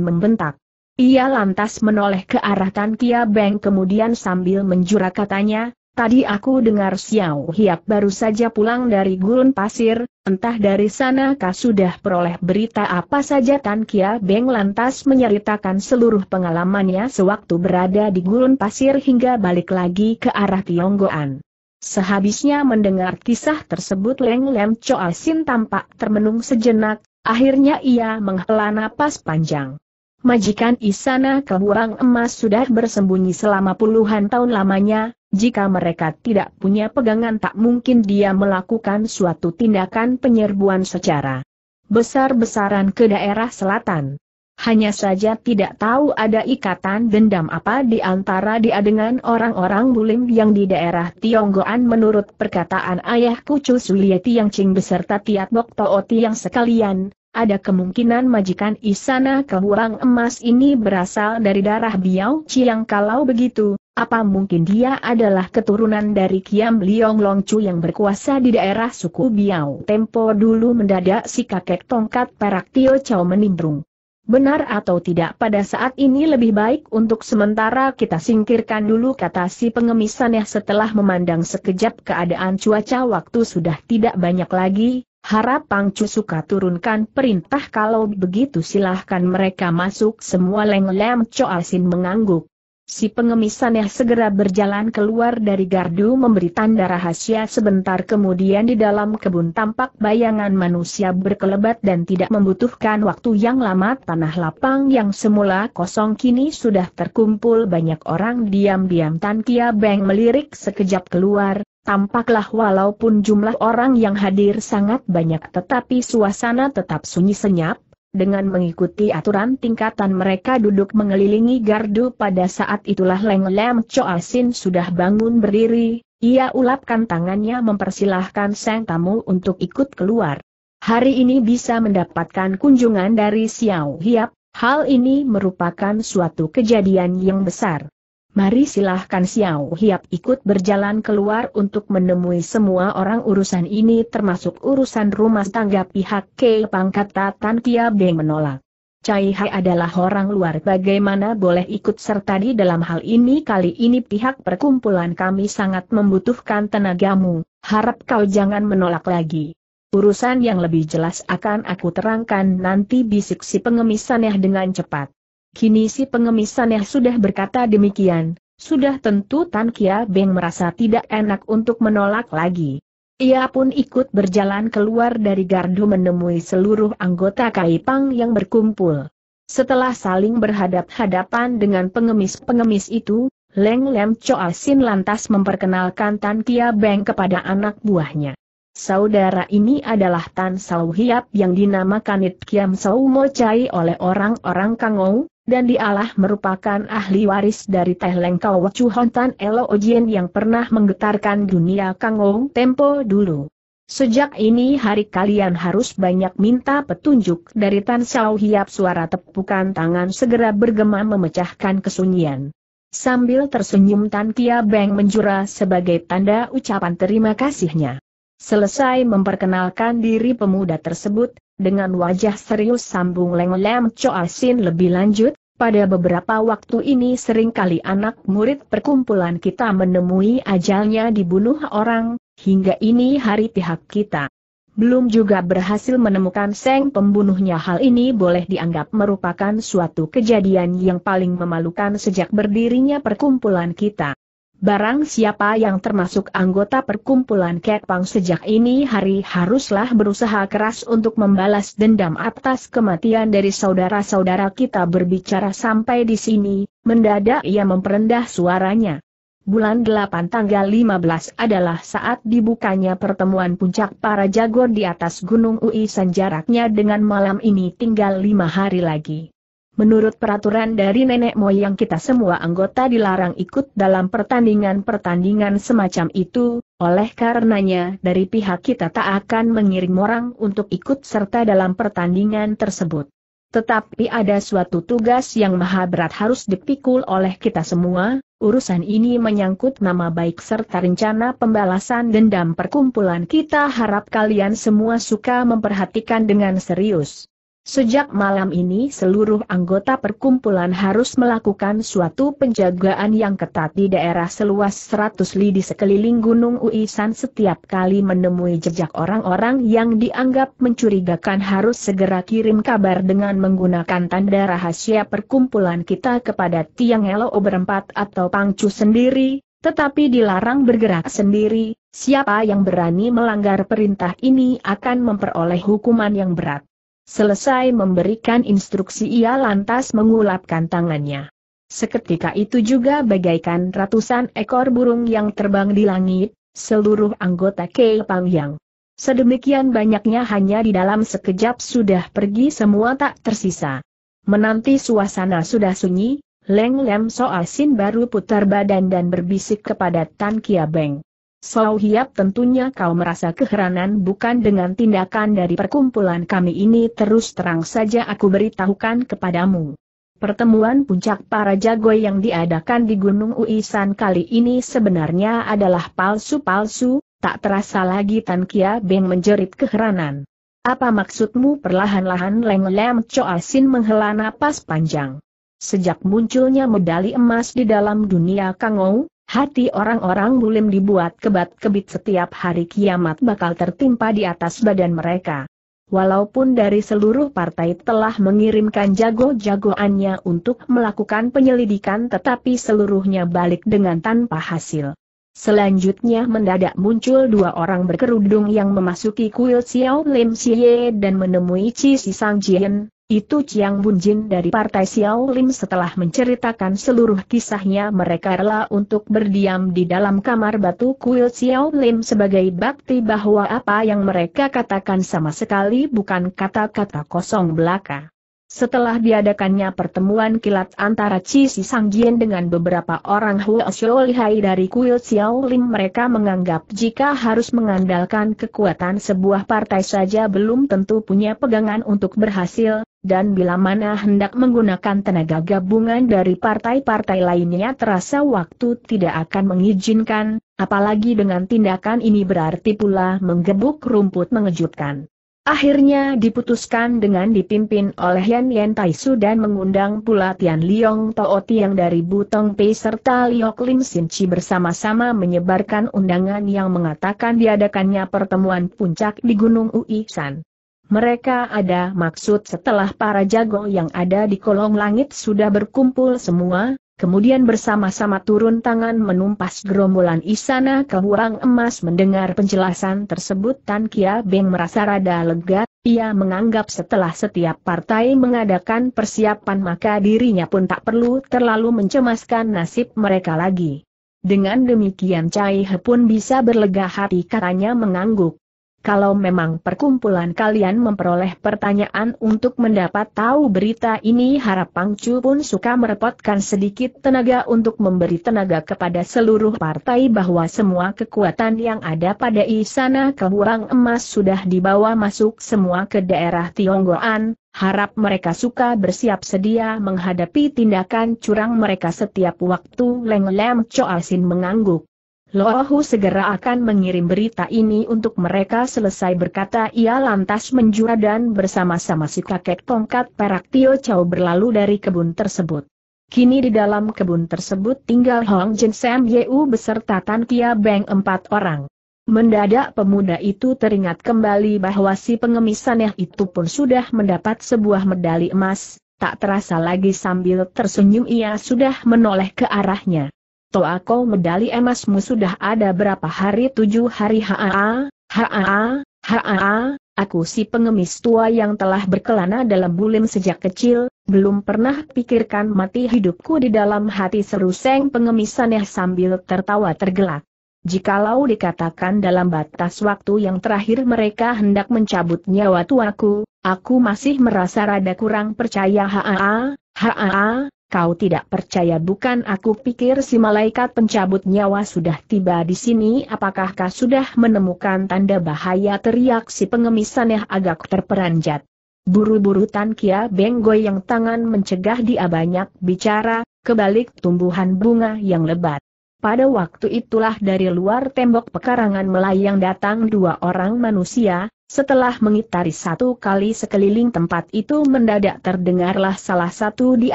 membentak. Ia lantas menoleh ke arah Tan Kia Beng kemudian sambil menjurah katanya, Tadi aku dengar Xiao Hiap baru saja pulang dari gurun pasir, entah dari sana kah sudah peroleh berita apa saja Tan Kia Beng lantas menyeritakan seluruh pengalamannya sewaktu berada di gurun pasir hingga balik lagi ke arah Tionggoan. Sehabisnya mendengar kisah tersebut Leng Lem Choa Sin tampak termenung sejenak, akhirnya ia menghela napas panjang. Majikan Isana Kehurang Emas sudah bersembunyi selama puluhan tahun lamanya, jika mereka tidak punya pegangan tak mungkin dia melakukan suatu tindakan penyerbuan secara besar-besaran ke daerah selatan. Hanya saja tidak tahu ada ikatan dendam apa di antara dia dengan orang-orang bulim yang di daerah Tionggoan menurut perkataan ayah kucu Sulieti yang Ching beserta Tiat Bok Tooti yang sekalian, ada kemungkinan majikan Isana Kehurang Emas ini berasal dari darah Biao Chiang kalau begitu, apa mungkin dia adalah keturunan dari Kiam Liong Longcu yang berkuasa di daerah suku Biao? Tempo dulu mendadak si kakek tongkat perak Tio Chow menimbrung. Benar atau tidak pada saat ini lebih baik untuk sementara kita singkirkan dulu kata si pengemisannya setelah memandang sekejap keadaan cuaca waktu sudah tidak banyak lagi, Harap Pangcu suka turunkan perintah kalau begitu silahkan mereka masuk semua Leng Lem Choasin mengangguk. Si pengemis aneh segera berjalan keluar dari gardu memberi tanda rahasia sebentar kemudian di dalam kebun tampak bayangan manusia berkelebat dan tidak membutuhkan waktu yang lama tanah lapang yang semula kosong kini sudah terkumpul banyak orang diam-diam Tan Kia Beng melirik sekejap keluar, tampaklah walaupun jumlah orang yang hadir sangat banyak tetapi suasana tetap sunyi senyap, dengan mengikuti aturan tingkatan mereka duduk mengelilingi gardu pada saat itulah Leng Lem Choa Sin sudah bangun berdiri, ia ulapkan tangannya mempersilahkan sang tamu untuk ikut keluar. Hari ini bisa mendapatkan kunjungan dari Xiao Hiap, hal ini merupakan suatu kejadian yang besar. Mari silahkan Xiao Hiap ikut berjalan keluar untuk menemui semua orang urusan ini termasuk urusan rumah tangga pihak ke pangkat Tatan Kia Beng menolak. Cai Hai adalah orang luar bagaimana boleh ikut serta di dalam hal ini kali ini pihak perkumpulan kami sangat membutuhkan tenagamu, harap kau jangan menolak lagi. Urusan yang lebih jelas akan aku terangkan nanti bisik si pengemisannya dengan cepat. Kini si pengemis aneh sudah berkata demikian, sudah tentu Tan Kia Beng merasa tidak enak untuk menolak lagi. Ia pun ikut berjalan keluar dari gardu menemui seluruh anggota Kaipang yang berkumpul. Setelah saling berhadap-hadapan dengan pengemis-pengemis itu, Leng Lem Choa Sin lantas memperkenalkan Tan Kia Beng kepada anak buahnya. Saudara ini adalah Tan Sau Hiap yang dinamakan It Kiam Sau Mo Chai oleh orang-orang Kangou, dan dialah merupakan ahli waris dari Teh Leng Kau Chu Hontan Elo Ojien yang pernah menggetarkan dunia Ong Tempo dulu. Sejak ini hari kalian harus banyak minta petunjuk dari Tan Sao Hiap suara tepukan tangan segera bergema memecahkan kesunyian. Sambil tersenyum Tan Kia Beng menjura sebagai tanda ucapan terima kasihnya. Selesai memperkenalkan diri pemuda tersebut, dengan wajah serius sambung Leng Lem Choa Sin lebih lanjut, pada beberapa waktu ini seringkali anak murid perkumpulan kita menemui ajalnya dibunuh orang, hingga ini hari pihak kita belum juga berhasil menemukan seng pembunuhnya hal ini boleh dianggap merupakan suatu kejadian yang paling memalukan sejak berdirinya perkumpulan kita. Barang siapa yang termasuk anggota perkumpulan Kepang sejak ini hari haruslah berusaha keras untuk membalas dendam atas kematian dari saudara-saudara kita berbicara sampai di sini, mendadak ia memperendah suaranya. Bulan 8 tanggal 15 adalah saat dibukanya pertemuan puncak para jago di atas Gunung Ui jaraknya dengan malam ini tinggal lima hari lagi. Menurut peraturan dari nenek moyang kita semua anggota dilarang ikut dalam pertandingan-pertandingan semacam itu, oleh karenanya dari pihak kita tak akan mengirim orang untuk ikut serta dalam pertandingan tersebut. Tetapi ada suatu tugas yang maha berat harus dipikul oleh kita semua, urusan ini menyangkut nama baik serta rencana pembalasan dendam perkumpulan kita harap kalian semua suka memperhatikan dengan serius. Sejak malam ini seluruh anggota perkumpulan harus melakukan suatu penjagaan yang ketat di daerah seluas 100 li di sekeliling Gunung Uisan setiap kali menemui jejak orang-orang yang dianggap mencurigakan harus segera kirim kabar dengan menggunakan tanda rahasia perkumpulan kita kepada Tiang Elo berempat atau Pangcu sendiri, tetapi dilarang bergerak sendiri, siapa yang berani melanggar perintah ini akan memperoleh hukuman yang berat. Selesai memberikan instruksi ia lantas mengulapkan tangannya. Seketika itu juga bagaikan ratusan ekor burung yang terbang di langit, seluruh anggota Kei Yang. Sedemikian banyaknya hanya di dalam sekejap sudah pergi semua tak tersisa. Menanti suasana sudah sunyi, Leng Lem Sin baru putar badan dan berbisik kepada Tan Kia Beng. Sau Hiap tentunya kau merasa keheranan bukan dengan tindakan dari perkumpulan kami ini terus terang saja aku beritahukan kepadamu. Pertemuan puncak para jago yang diadakan di Gunung Uisan kali ini sebenarnya adalah palsu-palsu, tak terasa lagi Tan Kia Beng menjerit keheranan. Apa maksudmu perlahan-lahan Leng Lem Choa Sin menghela napas panjang. Sejak munculnya medali emas di dalam dunia Kangou, Hati orang-orang bulim dibuat kebat-kebit setiap hari kiamat bakal tertimpa di atas badan mereka. Walaupun dari seluruh partai telah mengirimkan jago-jagoannya untuk melakukan penyelidikan tetapi seluruhnya balik dengan tanpa hasil. Selanjutnya mendadak muncul dua orang berkerudung yang memasuki kuil Xiao Lim Xie dan menemui Chi Si Sang Jien, itu Chiang Bunjin dari Partai Xiao Lim setelah menceritakan seluruh kisahnya mereka rela untuk berdiam di dalam kamar batu kuil Xiao Lim sebagai bakti bahwa apa yang mereka katakan sama sekali bukan kata-kata kosong belaka. Setelah diadakannya pertemuan kilat antara Chi Si Sanggien dengan beberapa orang Hua Xiao Lihai dari kuil Xiaolin mereka menganggap jika harus mengandalkan kekuatan sebuah partai saja belum tentu punya pegangan untuk berhasil, dan bila mana hendak menggunakan tenaga gabungan dari partai-partai lainnya terasa waktu tidak akan mengizinkan, apalagi dengan tindakan ini berarti pula menggebuk rumput mengejutkan. Akhirnya diputuskan dengan dipimpin oleh Yan Yan Taisu dan mengundang pula Tian Liong Tao Tiang dari Butong Pei serta Liok Lim Sin Chi bersama-sama menyebarkan undangan yang mengatakan diadakannya pertemuan puncak di Gunung Ui San. Mereka ada maksud setelah para jago yang ada di kolong langit sudah berkumpul semua, kemudian bersama-sama turun tangan menumpas gerombolan Isana ke Huang emas mendengar penjelasan tersebut Tan Kia Beng merasa rada lega, ia menganggap setelah setiap partai mengadakan persiapan maka dirinya pun tak perlu terlalu mencemaskan nasib mereka lagi. Dengan demikian Cai He pun bisa berlega hati katanya mengangguk. Kalau memang perkumpulan kalian memperoleh pertanyaan untuk mendapat tahu berita ini harap Pangcu pun suka merepotkan sedikit tenaga untuk memberi tenaga kepada seluruh partai bahwa semua kekuatan yang ada pada Isana kekurangan Emas sudah dibawa masuk semua ke daerah Tionggoan, harap mereka suka bersiap sedia menghadapi tindakan curang mereka setiap waktu Leng Lem Choasin mengangguk. Lohu segera akan mengirim berita ini untuk mereka selesai berkata ia lantas menjura dan bersama-sama si kakek tongkat perak Tio Chow berlalu dari kebun tersebut. Kini di dalam kebun tersebut tinggal Hong Jin Sam Yeu beserta Tan Kia Beng empat orang. Mendadak pemuda itu teringat kembali bahwa si pengemis aneh itu pun sudah mendapat sebuah medali emas, tak terasa lagi sambil tersenyum ia sudah menoleh ke arahnya. Toako medali emasmu sudah ada berapa hari tujuh hari haa, haa, haa, aku si pengemis tua yang telah berkelana dalam bulim sejak kecil, belum pernah pikirkan mati hidupku di dalam hati seru seng pengemis ya, sambil tertawa tergelak. Jikalau dikatakan dalam batas waktu yang terakhir mereka hendak mencabut nyawa tuaku, aku masih merasa rada kurang percaya haa, Haa, kau tidak percaya bukan aku pikir si malaikat pencabut nyawa sudah tiba di sini apakah kau sudah menemukan tanda bahaya teriak si pengemis aneh agak terperanjat. Buru-buru Tan Kia Beng yang tangan mencegah dia banyak bicara, kebalik tumbuhan bunga yang lebat. Pada waktu itulah dari luar tembok pekarangan melayang datang dua orang manusia, setelah mengitari satu kali sekeliling tempat itu mendadak terdengarlah salah satu di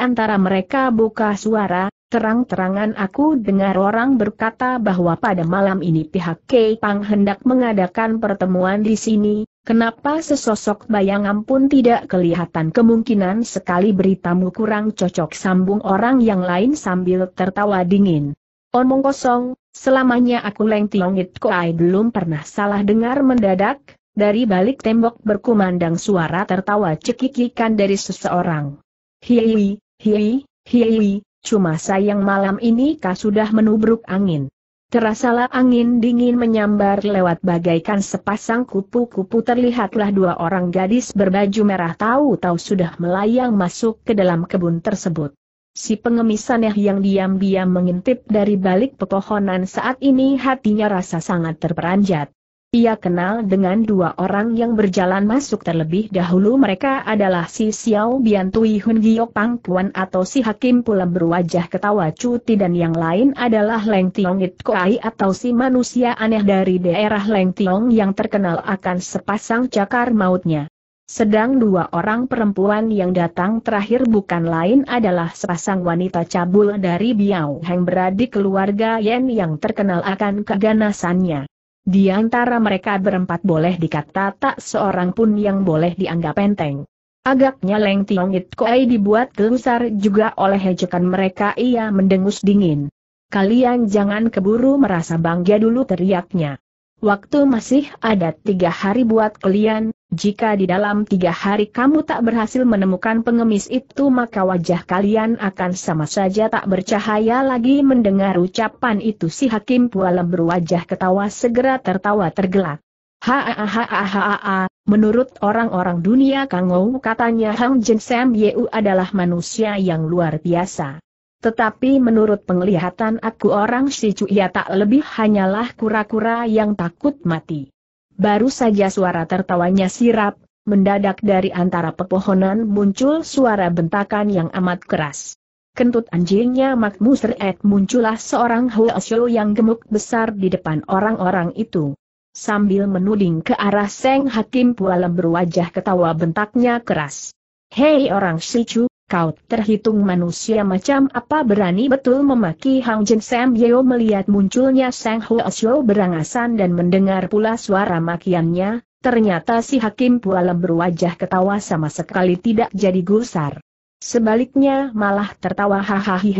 antara mereka buka suara, terang-terangan aku dengar orang berkata bahwa pada malam ini pihak Kei Pang hendak mengadakan pertemuan di sini, kenapa sesosok bayangan pun tidak kelihatan kemungkinan sekali beritamu kurang cocok sambung orang yang lain sambil tertawa dingin. Omong kosong, selamanya aku Leng Tiongit Koai belum pernah salah dengar mendadak, dari balik tembok berkumandang suara tertawa cekikikan dari seseorang. Hiwi, hiwi, hiwi, cuma sayang malam ini kau sudah menubruk angin. Terasalah angin dingin menyambar lewat bagaikan sepasang kupu-kupu terlihatlah dua orang gadis berbaju merah tahu-tahu sudah melayang masuk ke dalam kebun tersebut. Si pengemis aneh yang diam-diam mengintip dari balik pepohonan saat ini hatinya rasa sangat terperanjat. Ia kenal dengan dua orang yang berjalan masuk terlebih dahulu mereka adalah si Xiao Bian Tui Hun Giok Pang Kuan atau si Hakim Pula berwajah ketawa cuti dan yang lain adalah Leng Tiong It Koai atau si manusia aneh dari daerah Leng Tiong yang terkenal akan sepasang cakar mautnya. Sedang dua orang perempuan yang datang terakhir bukan lain adalah sepasang wanita cabul dari Biao Heng beradik keluarga Yen yang terkenal akan keganasannya. Di antara mereka berempat boleh dikata tak seorang pun yang boleh dianggap enteng. Agaknya Leng Tiong It Koei dibuat gelusar juga oleh hejekan mereka ia mendengus dingin. Kalian jangan keburu merasa bangga dulu teriaknya. Waktu masih ada tiga hari buat kalian, jika di dalam tiga hari kamu tak berhasil menemukan pengemis itu maka wajah kalian akan sama saja tak bercahaya lagi mendengar ucapan itu si hakim pualem berwajah ketawa segera tertawa tergelak. Hahaha, menurut orang-orang dunia Kangou katanya Hang Jin Sam Yeu adalah manusia yang luar biasa. Tetapi menurut penglihatan aku orang si ia tak lebih hanyalah kura-kura yang takut mati. Baru saja suara tertawanya sirap, mendadak dari antara pepohonan muncul suara bentakan yang amat keras. Kentut anjingnya Makmu Ed muncullah seorang Huasyo yang gemuk besar di depan orang-orang itu. Sambil menuding ke arah Seng Hakim Pualem berwajah ketawa bentaknya keras. Hei orang Sicu, Kau terhitung manusia macam apa berani betul memaki Hang Jin Sam Yeo melihat munculnya Sang Ho Xiao berangasan dan mendengar pula suara makiannya, ternyata si Hakim Pualem berwajah ketawa sama sekali tidak jadi gusar. Sebaliknya malah tertawa hahaha.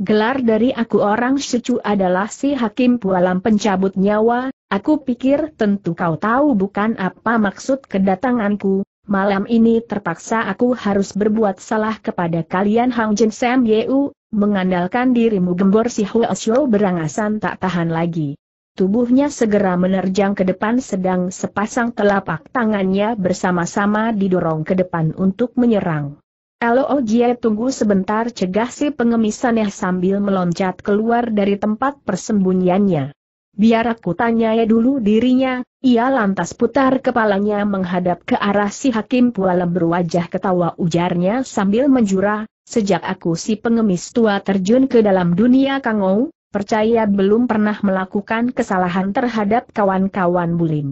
Gelar dari aku orang secu adalah si Hakim Pualam pencabut nyawa, aku pikir tentu kau tahu bukan apa maksud kedatanganku, malam ini terpaksa aku harus berbuat salah kepada kalian Hang Jin Sam Yeu, mengandalkan dirimu gembor si Hua Xiu berangasan tak tahan lagi. Tubuhnya segera menerjang ke depan sedang sepasang telapak tangannya bersama-sama didorong ke depan untuk menyerang. Lo oh Jie tunggu sebentar cegah si pengemisannya sambil meloncat keluar dari tempat persembunyiannya. Biar aku tanya ya dulu dirinya, ia lantas putar kepalanya menghadap ke arah si hakim pula berwajah ketawa ujarnya sambil menjura, sejak aku si pengemis tua terjun ke dalam dunia kangou, percaya belum pernah melakukan kesalahan terhadap kawan-kawan bulim.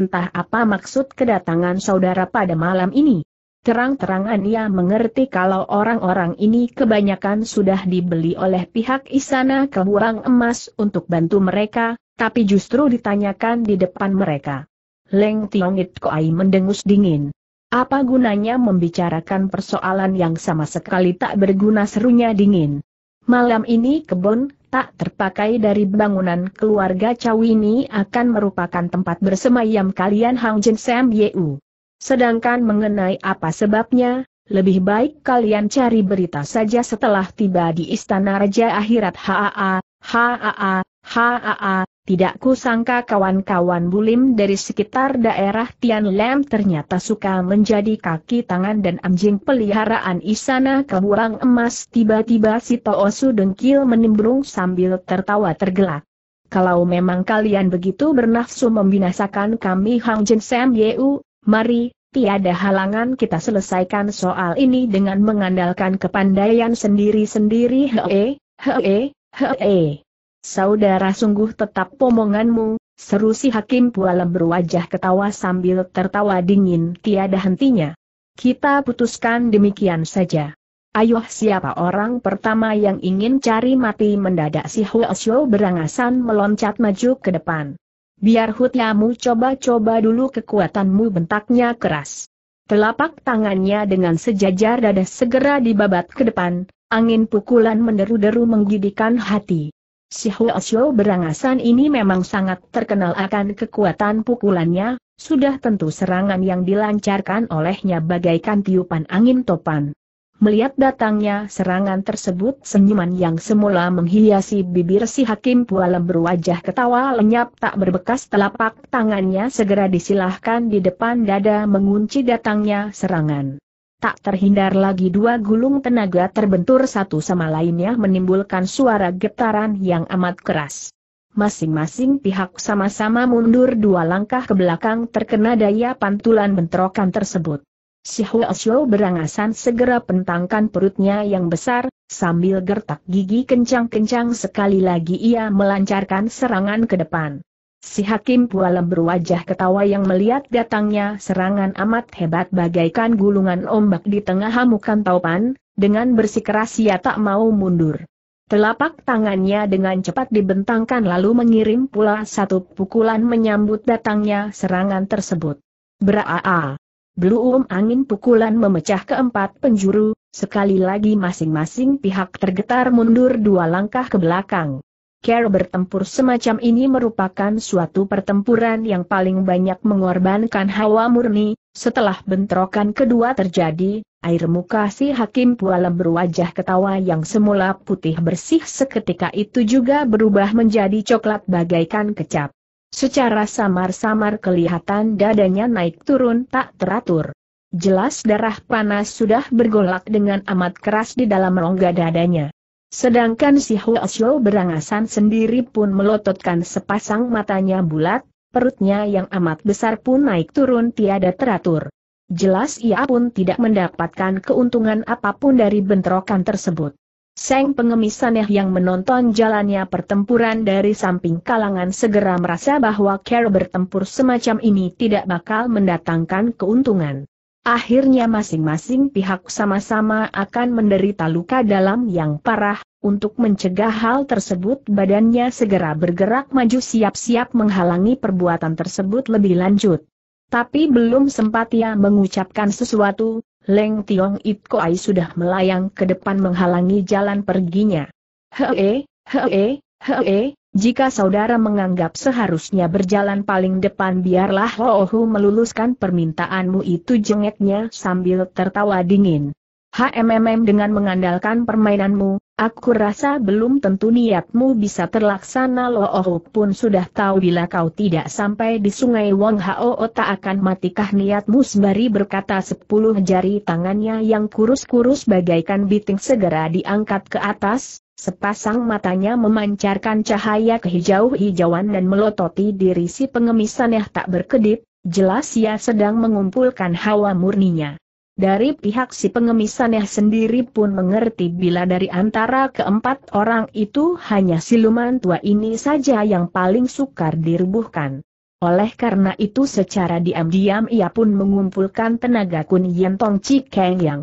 Entah apa maksud kedatangan saudara pada malam ini. Terang-terangan ia mengerti kalau orang-orang ini kebanyakan sudah dibeli oleh pihak isana Keburang Emas untuk bantu mereka, tapi justru ditanyakan di depan mereka. Leng Tiongit Koai mendengus dingin. Apa gunanya membicarakan persoalan yang sama sekali tak berguna serunya dingin. Malam ini kebun tak terpakai dari bangunan keluarga Cawini akan merupakan tempat bersemayam kalian Hang Jin Sam Yeu. Sedangkan mengenai apa sebabnya, lebih baik kalian cari berita saja setelah tiba di Istana Raja Akhirat HAA, HAA, HAA, tidak kusangka kawan-kawan bulim dari sekitar daerah Tian Lem ternyata suka menjadi kaki tangan dan anjing peliharaan istana Kebuang Emas. Tiba-tiba si Toosu dengkil menimbrung sambil tertawa tergelak. Kalau memang kalian begitu bernafsu membinasakan kami Hang Jin Sam Yeu, Mari, tiada halangan kita selesaikan soal ini dengan mengandalkan kepandaian sendiri-sendiri hee, hee, hee. Saudara sungguh tetap pomonganmu, seru si Hakim Pualem berwajah ketawa sambil tertawa dingin tiada hentinya. Kita putuskan demikian saja. Ayo siapa orang pertama yang ingin cari mati mendadak si Huo Xiao berangasan meloncat maju ke depan. Biar hutnyamu coba-coba dulu kekuatanmu bentaknya keras. Telapak tangannya dengan sejajar dada segera dibabat ke depan, angin pukulan menderu-deru menggidikan hati. Si Huasyo berangasan ini memang sangat terkenal akan kekuatan pukulannya, sudah tentu serangan yang dilancarkan olehnya bagaikan tiupan angin topan. Melihat datangnya serangan tersebut senyuman yang semula menghiasi bibir si hakim pualem berwajah ketawa lenyap tak berbekas telapak tangannya segera disilahkan di depan dada mengunci datangnya serangan. Tak terhindar lagi dua gulung tenaga terbentur satu sama lainnya menimbulkan suara getaran yang amat keras. Masing-masing pihak sama-sama mundur dua langkah ke belakang terkena daya pantulan bentrokan tersebut. Si Hua Xiao berangasan segera pentangkan perutnya yang besar, sambil gertak gigi kencang-kencang sekali lagi ia melancarkan serangan ke depan. Si Hakim Pualem berwajah ketawa yang melihat datangnya serangan amat hebat bagaikan gulungan ombak di tengah hamukan taupan, dengan bersikeras ia tak mau mundur. Telapak tangannya dengan cepat dibentangkan lalu mengirim pula satu pukulan menyambut datangnya serangan tersebut. Beraa! Belum angin pukulan memecah keempat penjuru, sekali lagi masing-masing pihak tergetar mundur dua langkah ke belakang. Care bertempur semacam ini merupakan suatu pertempuran yang paling banyak mengorbankan hawa murni, setelah bentrokan kedua terjadi, air muka si Hakim Pualem berwajah ketawa yang semula putih bersih seketika itu juga berubah menjadi coklat bagaikan kecap. Secara samar-samar kelihatan dadanya naik turun tak teratur. Jelas darah panas sudah bergolak dengan amat keras di dalam rongga dadanya. Sedangkan si Xiao berangasan sendiri pun melototkan sepasang matanya bulat, perutnya yang amat besar pun naik turun tiada teratur. Jelas ia pun tidak mendapatkan keuntungan apapun dari bentrokan tersebut. Seng pengemis aneh yang menonton jalannya pertempuran dari samping kalangan segera merasa bahwa care bertempur semacam ini tidak bakal mendatangkan keuntungan. Akhirnya masing-masing pihak sama-sama akan menderita luka dalam yang parah, untuk mencegah hal tersebut badannya segera bergerak maju siap-siap menghalangi perbuatan tersebut lebih lanjut. Tapi belum sempat ia mengucapkan sesuatu, Leng Tiong It Koai sudah melayang ke depan menghalangi jalan perginya. Hee, hee, hee, jika saudara menganggap seharusnya berjalan paling depan biarlah Hu meluluskan permintaanmu itu jengeknya sambil tertawa dingin. HMMM dengan mengandalkan permainanmu, aku rasa belum tentu niatmu bisa terlaksana Loh pun sudah tahu bila kau tidak sampai di sungai Wong Hao tak akan matikah niatmu sembari berkata sepuluh jari tangannya yang kurus-kurus bagaikan biting segera diangkat ke atas, sepasang matanya memancarkan cahaya kehijau-hijauan dan melototi diri si pengemis yang tak berkedip, jelas ia sedang mengumpulkan hawa murninya. Dari pihak si pengemisannya sendiri pun mengerti bila dari antara keempat orang itu hanya siluman tua ini saja yang paling sukar dirubuhkan. Oleh karena itu secara diam-diam ia pun mengumpulkan tenaga kun Chi Cikeng yang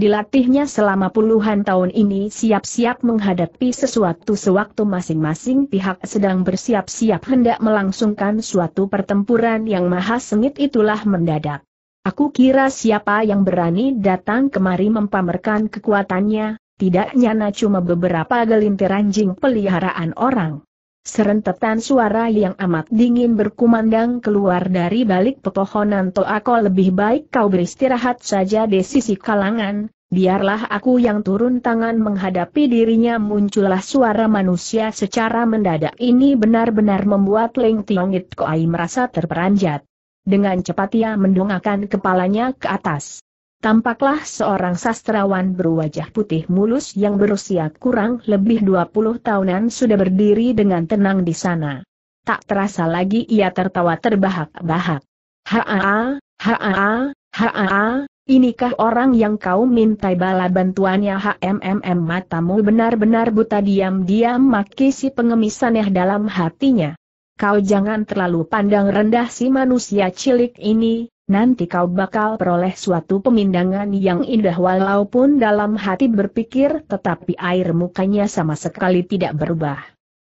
dilatihnya selama puluhan tahun ini siap-siap menghadapi sesuatu sewaktu masing-masing pihak sedang bersiap-siap hendak melangsungkan suatu pertempuran yang maha sengit itulah mendadak Aku kira siapa yang berani datang kemari mempamerkan kekuatannya, tidak nyana cuma beberapa gelintir anjing peliharaan orang. Serentetan suara yang amat dingin berkumandang keluar dari balik pepohonan Toako lebih baik kau beristirahat saja di sisi kalangan, biarlah aku yang turun tangan menghadapi dirinya muncullah suara manusia secara mendadak ini benar-benar membuat Leng Tiongit Koai merasa terperanjat. Dengan cepat ia mendongakkan kepalanya ke atas. Tampaklah seorang sastrawan berwajah putih mulus yang berusia kurang lebih 20 tahunan sudah berdiri dengan tenang di sana. Tak terasa lagi ia tertawa terbahak-bahak. Haa, haa, haa, inikah orang yang kau mintai bala bantuannya HMMM matamu benar-benar buta diam-diam maki si pengemis aneh dalam hatinya kau jangan terlalu pandang rendah si manusia cilik ini, nanti kau bakal peroleh suatu pemindangan yang indah walaupun dalam hati berpikir tetapi air mukanya sama sekali tidak berubah.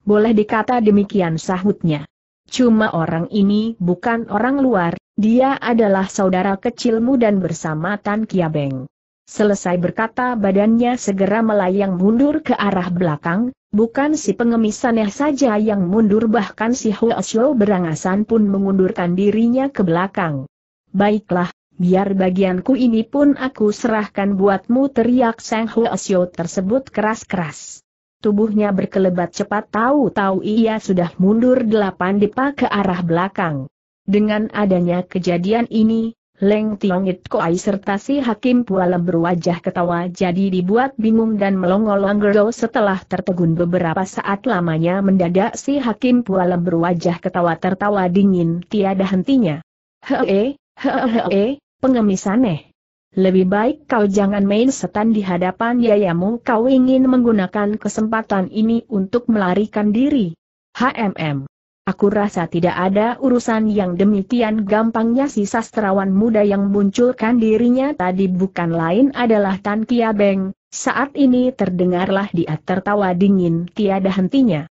Boleh dikata demikian sahutnya. Cuma orang ini bukan orang luar, dia adalah saudara kecilmu dan bersama Tan Kiabeng. Selesai berkata badannya segera melayang mundur ke arah belakang, bukan si pengemisannya saja yang mundur bahkan si Huo Xiao berangasan pun mengundurkan dirinya ke belakang. Baiklah, biar bagianku ini pun aku serahkan buatmu teriak Sang Huo Xiao tersebut keras-keras. Tubuhnya berkelebat cepat tahu-tahu ia sudah mundur delapan depa ke arah belakang. Dengan adanya kejadian ini, Leng Tiongit Koai serta si Hakim Puala berwajah ketawa jadi dibuat bingung dan melongo Langgerdo setelah tertegun beberapa saat lamanya mendadak si Hakim Puala berwajah ketawa tertawa dingin tiada hentinya. Hee, hee, hee, pengemis aneh. Lebih baik kau jangan main setan di hadapan yayamu kau ingin menggunakan kesempatan ini untuk melarikan diri. HMM Aku rasa tidak ada urusan yang demikian gampangnya si sastrawan muda yang munculkan dirinya tadi bukan lain adalah Tan Kia Beng, saat ini terdengarlah dia tertawa dingin tiada hentinya.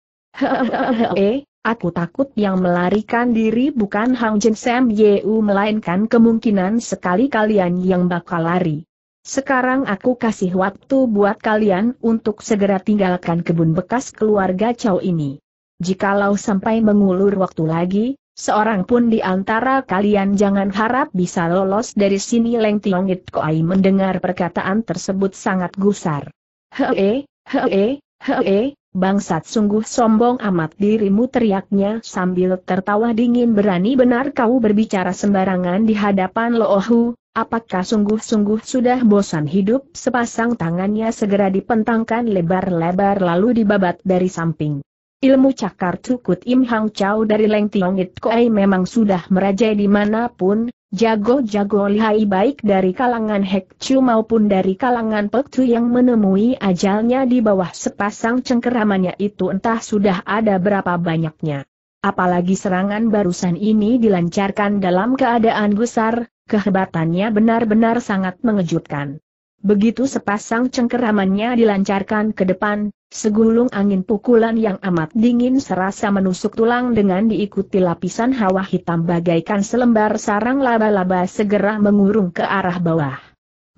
Eh, aku takut yang melarikan diri bukan Hang Jin Sam Yeu melainkan kemungkinan sekali kalian yang bakal lari. Sekarang aku kasih waktu buat kalian untuk segera tinggalkan kebun bekas keluarga Chow ini. Jikalau sampai mengulur waktu lagi, seorang pun di antara kalian jangan harap bisa lolos dari sini Leng Tiongit Koai mendengar perkataan tersebut sangat gusar. Hee, hee, hee, bangsat sungguh sombong amat dirimu teriaknya sambil tertawa dingin berani benar kau berbicara sembarangan di hadapan Loohu, Apakah sungguh-sungguh sudah bosan hidup? Sepasang tangannya segera dipentangkan lebar-lebar lalu dibabat dari samping. Ilmu cakar cukut Im Hang Chau dari Leng It Koei memang sudah merajai dimanapun, jago-jago lihai baik dari kalangan Hek Chu maupun dari kalangan Pek Tu yang menemui ajalnya di bawah sepasang cengkeramannya itu entah sudah ada berapa banyaknya. Apalagi serangan barusan ini dilancarkan dalam keadaan gusar, kehebatannya benar-benar sangat mengejutkan. Begitu sepasang cengkeramannya dilancarkan ke depan, Segulung angin pukulan yang amat dingin serasa menusuk tulang dengan diikuti lapisan hawa hitam bagaikan selembar sarang laba-laba segera mengurung ke arah bawah.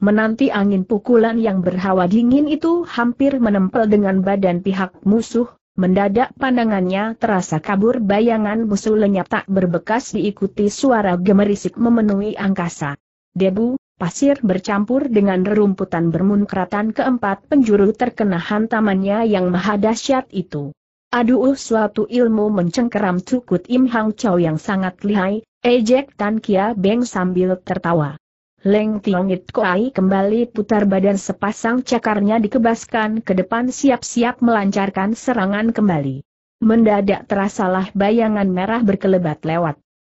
Menanti angin pukulan yang berhawa dingin itu hampir menempel dengan badan pihak musuh, mendadak pandangannya terasa kabur bayangan musuh lenyap tak berbekas diikuti suara gemerisik memenuhi angkasa. Debu, pasir bercampur dengan rerumputan bermunkratan keempat penjuru terkena hantamannya yang maha dahsyat itu. Aduh suatu ilmu mencengkeram cukut Im Hang Chow yang sangat lihai, ejek Tan Kia Beng sambil tertawa. Leng It Koai kembali putar badan sepasang cakarnya dikebaskan ke depan siap-siap melancarkan serangan kembali. Mendadak terasalah bayangan merah berkelebat lewat.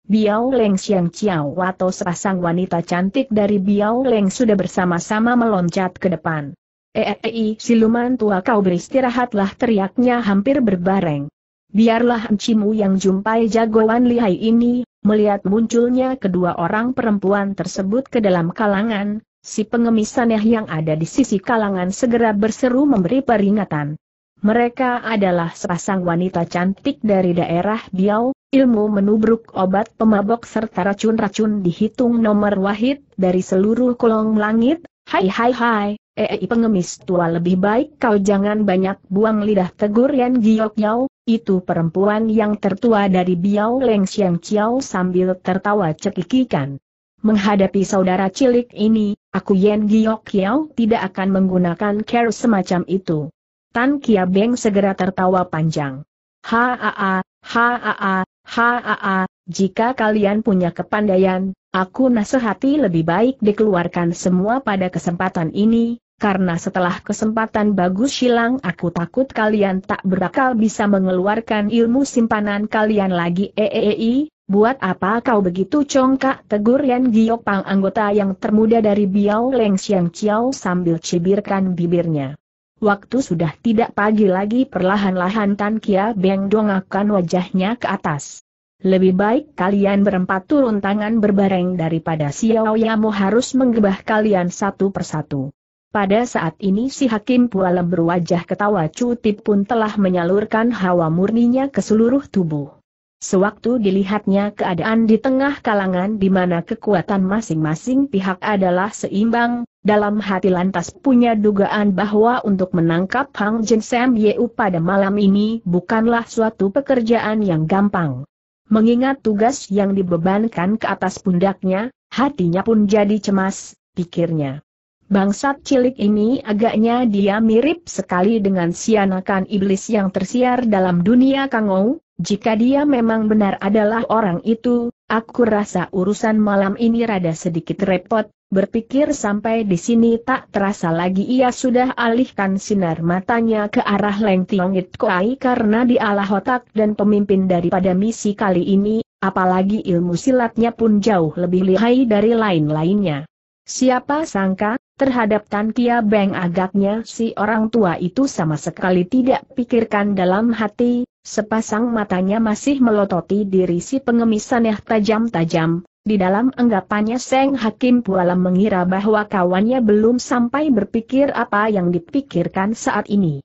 Biao Leng Xiang Chiao atau sepasang wanita cantik dari Biao Leng sudah bersama-sama meloncat ke depan. Eei eh, eh, eh, siluman tua kau beristirahatlah teriaknya hampir berbareng. Biarlah encimu yang jumpai jagoan lihai ini, melihat munculnya kedua orang perempuan tersebut ke dalam kalangan, si pengemis aneh yang ada di sisi kalangan segera berseru memberi peringatan. Mereka adalah sepasang wanita cantik dari daerah Biao ilmu menubruk obat pemabok serta racun-racun dihitung nomor wahid dari seluruh kolong langit, hai hai hai, Ee, eh, eh, pengemis tua lebih baik kau jangan banyak buang lidah tegur Yan Giok Yao, itu perempuan yang tertua dari Biao Leng Xiang Chiao sambil tertawa cekikikan. Menghadapi saudara cilik ini, aku Yan Giok Yao tidak akan menggunakan care semacam itu. Tan Kia Beng segera tertawa panjang. Haa, Haa, haa, jika kalian punya kepandaian, aku nasihati lebih baik dikeluarkan semua pada kesempatan ini, karena setelah kesempatan bagus hilang aku takut kalian tak berakal bisa mengeluarkan ilmu simpanan kalian lagi eeei, buat apa kau begitu congkak tegur Yan Giok Pang anggota yang termuda dari Biao Leng Xiang Chiao sambil cibirkan bibirnya. Waktu sudah tidak pagi lagi perlahan-lahan Tan Kia Beng dongakkan wajahnya ke atas. Lebih baik kalian berempat turun tangan berbareng daripada Xiao Yamo harus menggebah kalian satu persatu. Pada saat ini si Hakim Pualem berwajah ketawa cutip pun telah menyalurkan hawa murninya ke seluruh tubuh. Sewaktu dilihatnya keadaan di tengah kalangan di mana kekuatan masing-masing pihak adalah seimbang, dalam hati lantas punya dugaan bahwa untuk menangkap Hang Jin Sam Yeu pada malam ini bukanlah suatu pekerjaan yang gampang. Mengingat tugas yang dibebankan ke atas pundaknya, hatinya pun jadi cemas, pikirnya. Bangsat cilik ini agaknya dia mirip sekali dengan sianakan iblis yang tersiar dalam dunia kangou, jika dia memang benar adalah orang itu, aku rasa urusan malam ini rada sedikit repot, berpikir sampai di sini tak terasa lagi ia sudah alihkan sinar matanya ke arah Leng It Kuai karena dialah otak dan pemimpin daripada misi kali ini, apalagi ilmu silatnya pun jauh lebih lihai dari lain-lainnya. Siapa sangka, terhadap Tan Kia Beng agaknya si orang tua itu sama sekali tidak pikirkan dalam hati, Sepasang matanya masih melototi diri si pengemis aneh tajam-tajam, di dalam anggapannya Seng Hakim Pualam mengira bahwa kawannya belum sampai berpikir apa yang dipikirkan saat ini.